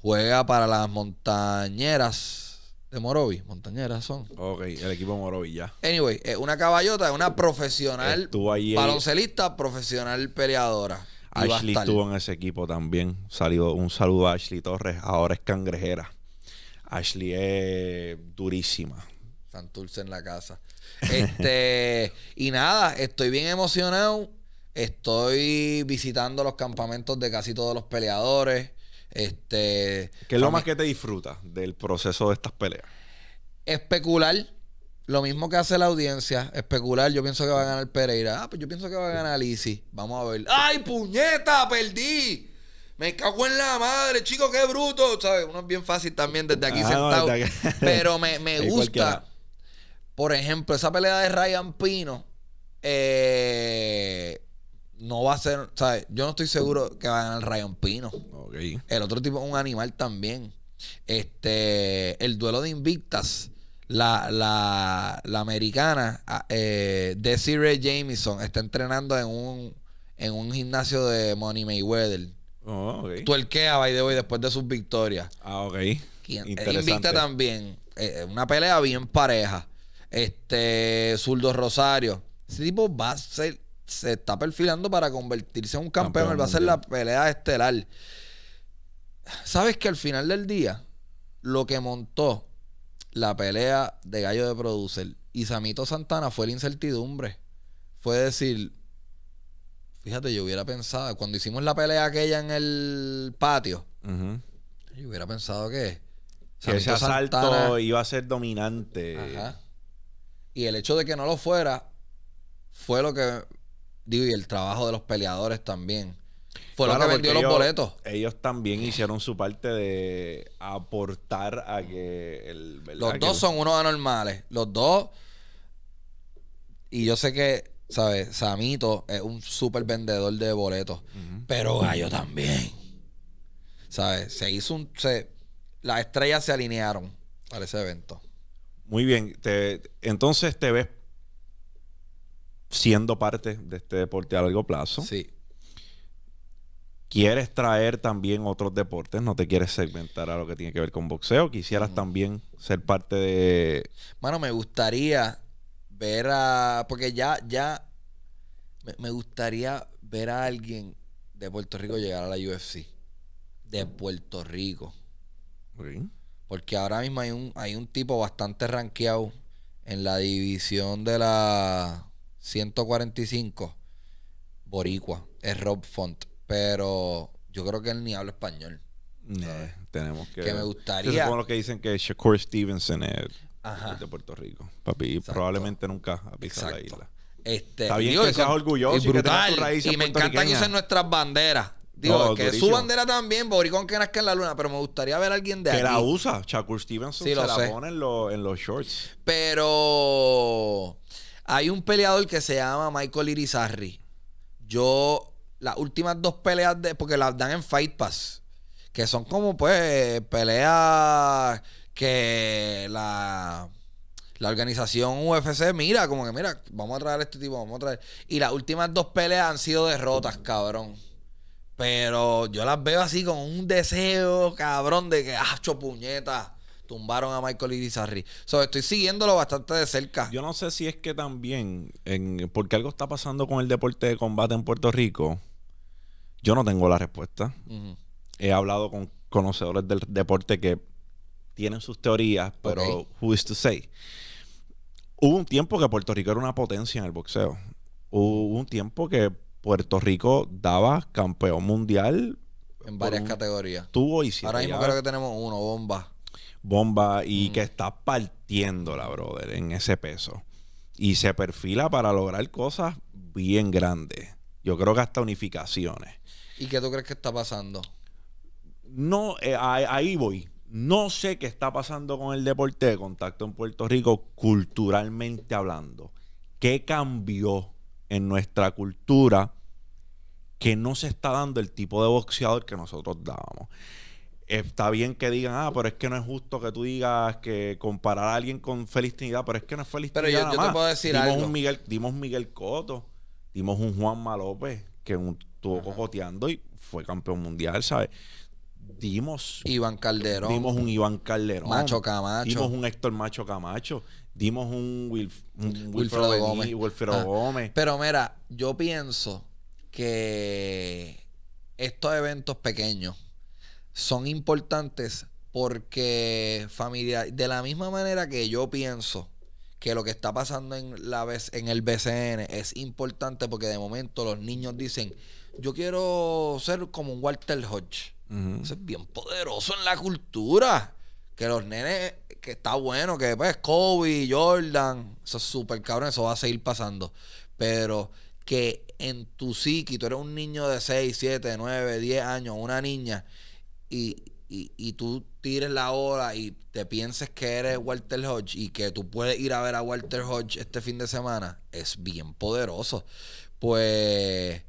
Juega para las montañeras de Morovi. Montañeras son. Ok, el equipo Morovi ya. Anyway, una caballota, es una profesional eh. baloncelista, profesional peleadora. Ashley estuvo en ese equipo también. Salió un saludo a Ashley Torres. Ahora es cangrejera. Ashley es durísima. Santurce en la casa. Este, *laughs* y nada, estoy bien emocionado. Estoy visitando los campamentos de casi todos los peleadores. Este, ¿Qué es lo más que te disfruta del proceso de estas peleas? Especular lo mismo que hace la audiencia, especular, yo pienso que va a ganar Pereira. Ah, pues yo pienso que va a ganar Lisi. Vamos a ver. ¡Ay, puñeta! ¡Perdí! Me cago en la madre, chico, qué bruto. ¿Sabes? Uno es bien fácil también desde aquí ah, sentado. *laughs* Pero me, gusta. Por ejemplo, esa pelea de Ryan Pino. Eh, no va a ser. ¿Sabes? Yo no estoy seguro que va a ganar Ryan Pino. El otro tipo es un animal también. Este. El duelo de Invictas la, la, americana ah, eh, Desiree Jamison está entrenando en un, gimnasio de Money Mayweather. Oh, okay. Tuerquea, by the way, después de sus victorias. Ah, ok. Quien, Interesante. también. Eh, eh, una pelea bien pareja. Este, Zurdo Rosario. Ese tipo va a ser, se está perfilando para convertirse en un campeón. Él va a ser la pelea estelar. Sabes que al final del día, lo que montó la pelea de Gallo de Producer y Samito Santana fue la incertidumbre. Fue decir, fíjate, yo hubiera pensado, cuando hicimos la pelea aquella en el patio, yo hubiera pensado que, ese asalto iba a ser dominante. Y el hecho de que no lo fuera fue lo que, digo, y el trabajo de los peleadores también. Fue que vendió los boletos. Ellos también hicieron su parte de aportar a que el. Los dos son unos anormales. Los dos. Y yo sé que, ¿sabes? Samito es un súper vendedor de boletos. Pero Gallo también. ¿Sabes? Se hizo un. Se, las estrellas se alinearon para ese evento. Muy bien. entonces te ves siendo parte de este deporte a largo plazo. Sí quieres traer también otros deportes, no te quieres segmentar a lo que tiene que ver con boxeo, quisieras también ser parte de... Mano, me gustaría ver a... Porque ya, ya, me, gustaría ver a alguien de Puerto Rico llegar a la UFC. De Puerto Rico. Porque ahora mismo hay un, hay un tipo bastante rankeado en la división de la 145, Boricua, es Rob Font pero yo creo que él ni habla español. Nah, tenemos que. Que me gustaría. Es como lo que dicen que Shakur Stevenson es, Ajá. de Puerto Rico. Papi, probablemente nunca ha visto la isla. Este, Está bien digo, que seas orgulloso y, brutal, y, que y me encantan que nuestras banderas. Digo, no, que su bandera también, Boricón que nazca en la luna, pero me gustaría ver a alguien de que aquí. Que la usa, Shakur Stevenson sí, se la pone en, en los shorts. Pero hay un peleador que se llama Michael Irizarry. Yo las últimas dos peleas de. Porque las dan en Fight Pass. Que son como, pues, peleas que la, la organización UFC mira, como que mira, vamos a traer a este tipo, vamos a traer. Y las últimas dos peleas han sido derrotas, cabrón. Pero yo las veo así con un deseo, cabrón, de que, hacho, ah, puñetas tumbaron a Michael Irizarry. estoy siguiéndolo bastante de cerca. Yo no sé si es que también, porque algo está pasando con el deporte de combate en Puerto Rico, yo no tengo la respuesta. He hablado con conocedores del deporte que tienen sus teorías, pero who is to say? Hubo un tiempo que Puerto Rico era una potencia en el boxeo. Hubo un tiempo que Puerto Rico daba campeón mundial en varias categorías. Tuvo y Ahora mismo creo que tenemos uno, bomba bomba y mm. que está la brother, en ese peso. Y se perfila para lograr cosas bien grandes. Yo creo que hasta unificaciones. ¿Y qué tú crees que está pasando? No, eh, ahí voy. No sé qué está pasando con el deporte de contacto en Puerto Rico culturalmente hablando. ¿Qué cambió en nuestra cultura que no se está dando el tipo de boxeador que nosotros dábamos? está bien que digan, ah, pero es que no es justo que tú digas que comparar a alguien con Felicidad, pero es que no es Feliz Pero yo, te puedo decir dimos Un Miguel, dimos Miguel Coto, dimos un Juan Malópez que un, estuvo cojoteando y fue campeón mundial, ¿sabes? Dimos. Iván Calderón. Dimos un Iván Calderón. Macho Camacho. Dimos un Héctor Macho Camacho. Dimos un, Wilfredo, Gómez. Wilfredo Gómez. Pero mira, yo pienso que estos eventos pequeños son importantes porque familia, de la misma manera que yo pienso que lo que está pasando en, la, en el BCN es importante porque de momento los niños dicen, yo quiero ser como un Walter Hodge. es bien poderoso en la cultura. Que los nenes, que está bueno, que pues Kobe, Jordan, eso es súper cabrón, eso va a seguir pasando. Pero que en tu psiqui, tú eres un niño de 6, 7, 9, 10 años, una niña, y, tú tires la ola y te pienses que eres Walter Hodge y que tú puedes ir a ver a Walter Hodge este fin de semana, es bien poderoso. Pues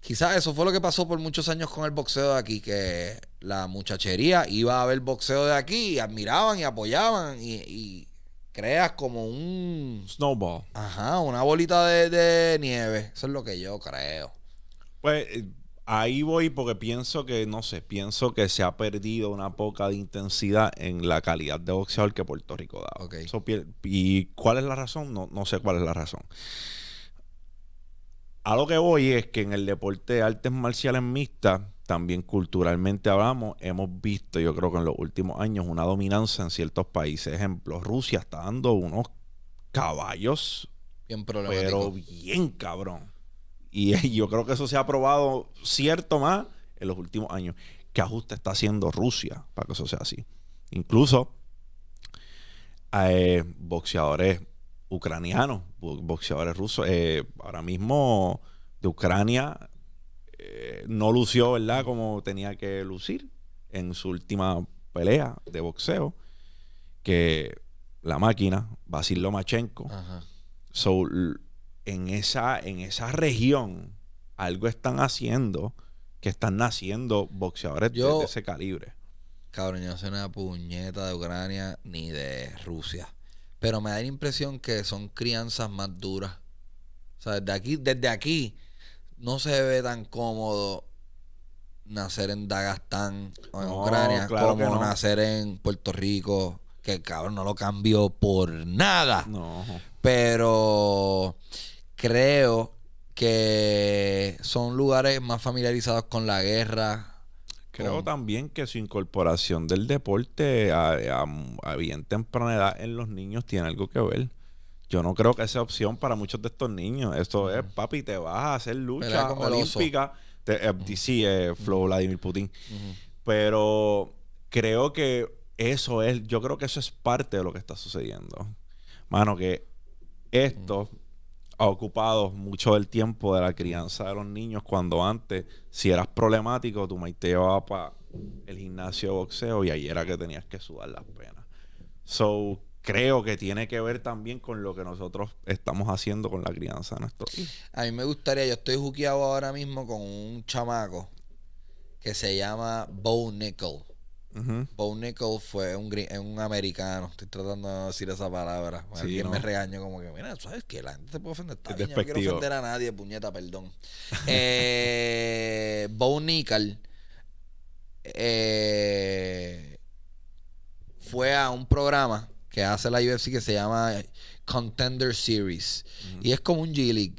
quizás eso fue lo que pasó por muchos años con el boxeo de aquí, que la muchachería iba a ver boxeo de aquí y admiraban y apoyaban y, creas como un... Snowball. Ajá, una bolita de, de nieve. Eso es lo que yo creo. Pues eh, ahí voy porque pienso que, no sé, pienso que se ha perdido una poca de intensidad en la calidad de boxeador que Puerto Rico da. ¿Y cuál es la razón? No, no sé cuál es la razón. A lo que voy es que en el deporte de artes marciales mixtas, también culturalmente hablamos, hemos visto, yo creo que en los últimos años, una dominancia en ciertos países. Ejemplo, Rusia está dando unos caballos, bien pero bien cabrón. *laughs* Y, yo creo que eso se ha probado cierto más en los últimos años. ¿Qué ajuste está haciendo Rusia para que eso sea así? Incluso hay eh, boxeadores ucranianos, boxeadores rusos. Eh, ahora mismo de Ucrania eh, no lució, ¿verdad? Como tenía que lucir en su última pelea de boxeo, que la máquina, Vasil Lomachenko, Ajá. So, en esa, en esa región algo están haciendo que están naciendo boxeadores de, ese calibre. Cabrón, yo no soy una puñeta de Ucrania ni de Rusia. Pero me da la impresión que son crianzas más duras. O sea, desde aquí, desde aquí no se ve tan cómodo nacer en Dagastán o en Ucrania como nacer en Puerto Rico. Que el cabrón no lo cambió por nada. No. Pero creo que son lugares más familiarizados con la guerra. Creo también que su incorporación del deporte a, bien temprana edad en los niños tiene algo que ver. Yo no creo que sea opción para muchos de estos niños. Esto es, papi, te vas a hacer lucha olímpica. Eh, sí, eh, Flow Vladimir Putin. Pero creo que eso es, yo creo que eso es parte de lo que está sucediendo. Mano, que esto ha ocupado mucho del tiempo de la crianza de los niños cuando antes, si eras problemático, tu maiteo te para el gimnasio de boxeo y ahí era que tenías que sudar las penas. So, creo que tiene que ver también con lo que nosotros estamos haciendo con la crianza A mí me gustaría, yo estoy juqueado ahora mismo con un chamaco que se llama Bo Nickel. Bo Nickel fue un, un americano. Estoy tratando de decir esa palabra. Aquí me regaño como que, mira, ¿sabes que La gente se puede ofender. Está no quiero ofender a nadie, puñeta, perdón. *laughs* eh, Bo Nickel eh, fue a un programa que hace la UFC que se llama Contender Series. Y es como un G-League.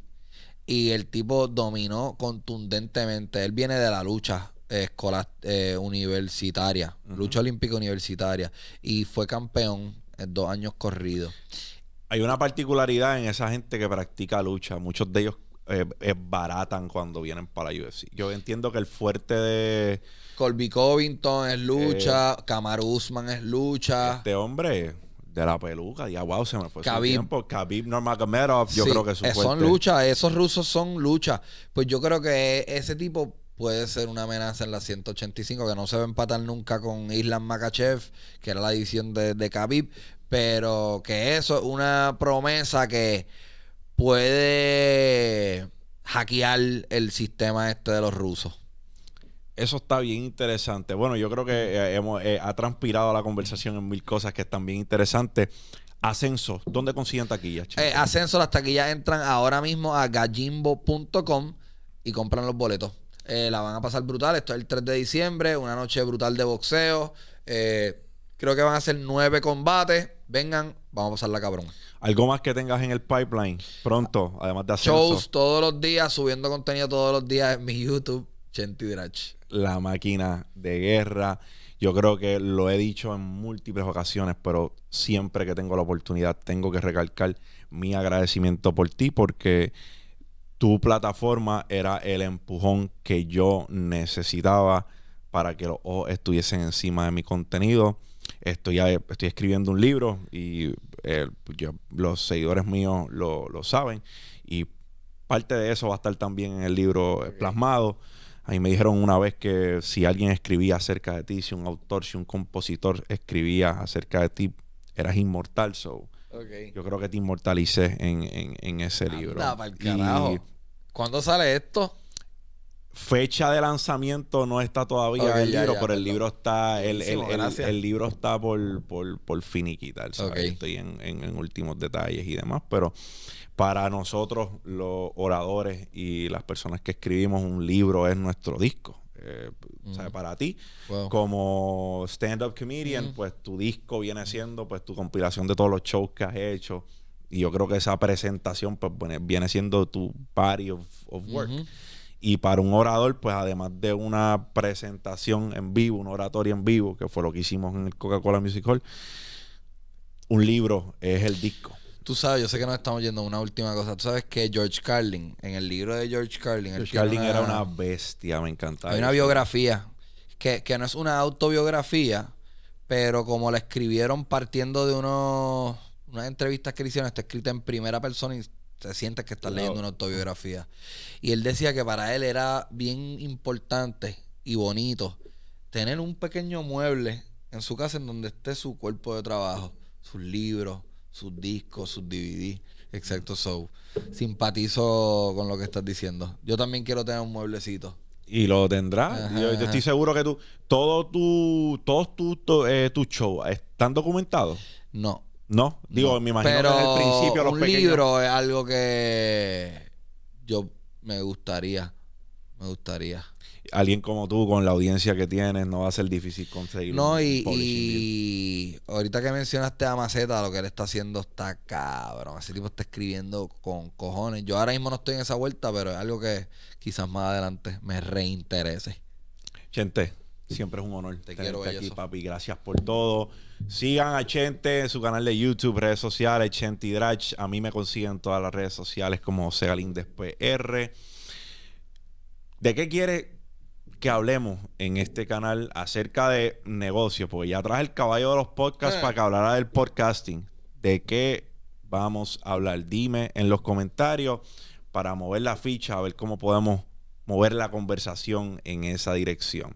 Y el tipo dominó contundentemente. Él viene de la lucha escolar eh, universitaria, lucha olímpica universitaria, y fue campeón en dos años corridos. Hay una particularidad en esa gente que practica lucha. Muchos de ellos eh, es baratan cuando vienen para la UFC. Yo entiendo que el fuerte de. Colby Covington es lucha, Kamaru eh, Usman es lucha. Este hombre de la peluca, ya wow, se me fue su tiempo. Khabib Nurmagomedov, yo creo que es Son luchas, esos rusos son luchas. Pues yo creo que e-, ese tipo puede ser una amenaza en la 185, que no se va a empatar nunca con Islam Makachev, que era la división de, de Khabib, pero que eso es una promesa que puede hackear el sistema este de los rusos. Eso está bien interesante. Bueno, yo creo que eh, hemos, eh, ha transpirado la conversación en mil cosas que están bien interesantes. Ascenso, ¿dónde consiguen taquillas? Eh, ascenso, las taquillas entran ahora mismo a gajimbo.com y compran los boletos. Eh, la van a pasar brutal. Esto es el 3 de diciembre, una noche brutal de boxeo. Eh, creo que van a ser nueve combates. Vengan, vamos a pasarla cabrón. ¿Algo más que tengas en el pipeline pronto, además de hacer Shows todos los días, subiendo contenido todos los días en mi YouTube, Chenti La máquina de guerra. Yo creo que lo he dicho en múltiples ocasiones, pero siempre que tengo la oportunidad tengo que recalcar mi agradecimiento por ti porque tu plataforma era el empujón que yo necesitaba para que los ojos estuviesen encima de mi contenido. Estoy, estoy escribiendo un libro y eh, pues, yo, los seguidores míos lo, saben. Y parte de eso va a estar también en el libro eh, plasmado. A mí me dijeron una vez que si alguien escribía acerca de ti, si un autor, si un compositor escribía acerca de ti, eras inmortal. So, yo creo que te inmortalicé en, en, en ese libro. carajo. ¿Cuándo sale esto? Fecha de lanzamiento no está todavía el libro, pero el libro está, el, el, el, libro está por, por, por Estoy en, en, últimos detalles y demás, pero para nosotros, los oradores y las personas que escribimos, un libro es nuestro disco. Eh, para ti. Como stand-up comedian, pues tu disco viene siendo pues tu compilación de todos los shows que has hecho. Y yo creo que esa presentación pues viene siendo tu body of, work. Y para un orador, pues además de una presentación en vivo, un oratoria en vivo, que fue lo que hicimos en el Coca-Cola Music Hall, un libro es el disco. Tú sabes, yo sé que nos estamos yendo a una última cosa. Tú sabes que George Carlin, en el libro de George Carlin. George Carlin era una bestia, me encantaba. Hay una biografía que, no es una autobiografía, pero como la escribieron partiendo de unos, unas entrevistas que le hicieron, está escrita en primera persona y se siente que estás leyendo una autobiografía. Y él decía que para él era bien importante y bonito tener un pequeño mueble en su casa en donde esté su cuerpo de trabajo, sus libros, sus discos, sus DVD, Exacto, so simpatizo con lo que estás diciendo. Yo también quiero tener un mueblecito. Y lo tendrás. yo, estoy seguro que tú, todo tu, todos eh, tus shows están documentados. No. No, digo, me imagino que el principio los un libro es algo que yo me gustaría, me gustaría alguien como tú, con la audiencia que tienes, no va a ser difícil conseguirlo. No, y, ahorita que mencionaste a Maceta, lo que él está haciendo está cabrón. Ese tipo está escribiendo con cojones. Yo ahora mismo no estoy en esa vuelta, pero es algo que quizás más adelante me reinterese. Gente, siempre es un honor Te quiero, aquí, papi. Gracias por todo. Sigan a Chente en su canal de YouTube, redes sociales, Chente y Drach. A mí me consiguen todas las redes sociales como Segalín ¿De qué quiere que hablemos en este canal acerca de negocios, porque ya traje el caballo de los podcasts ah. para que hablara del podcasting. ¿De qué vamos a hablar? Dime en los comentarios para mover la ficha, a ver cómo podemos mover la conversación en esa dirección.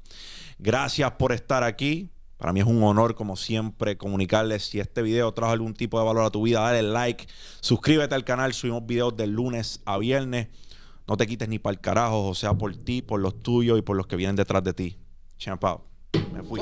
Gracias por estar aquí. Para mí es un honor, como siempre, comunicarles si este video trajo algún tipo de valor a tu vida. Dale like, suscríbete al canal. Subimos videos de lunes a viernes. No te quites ni para el carajo, o sea, por ti, por los tuyos y por los que vienen detrás de ti. Champao. Me fui.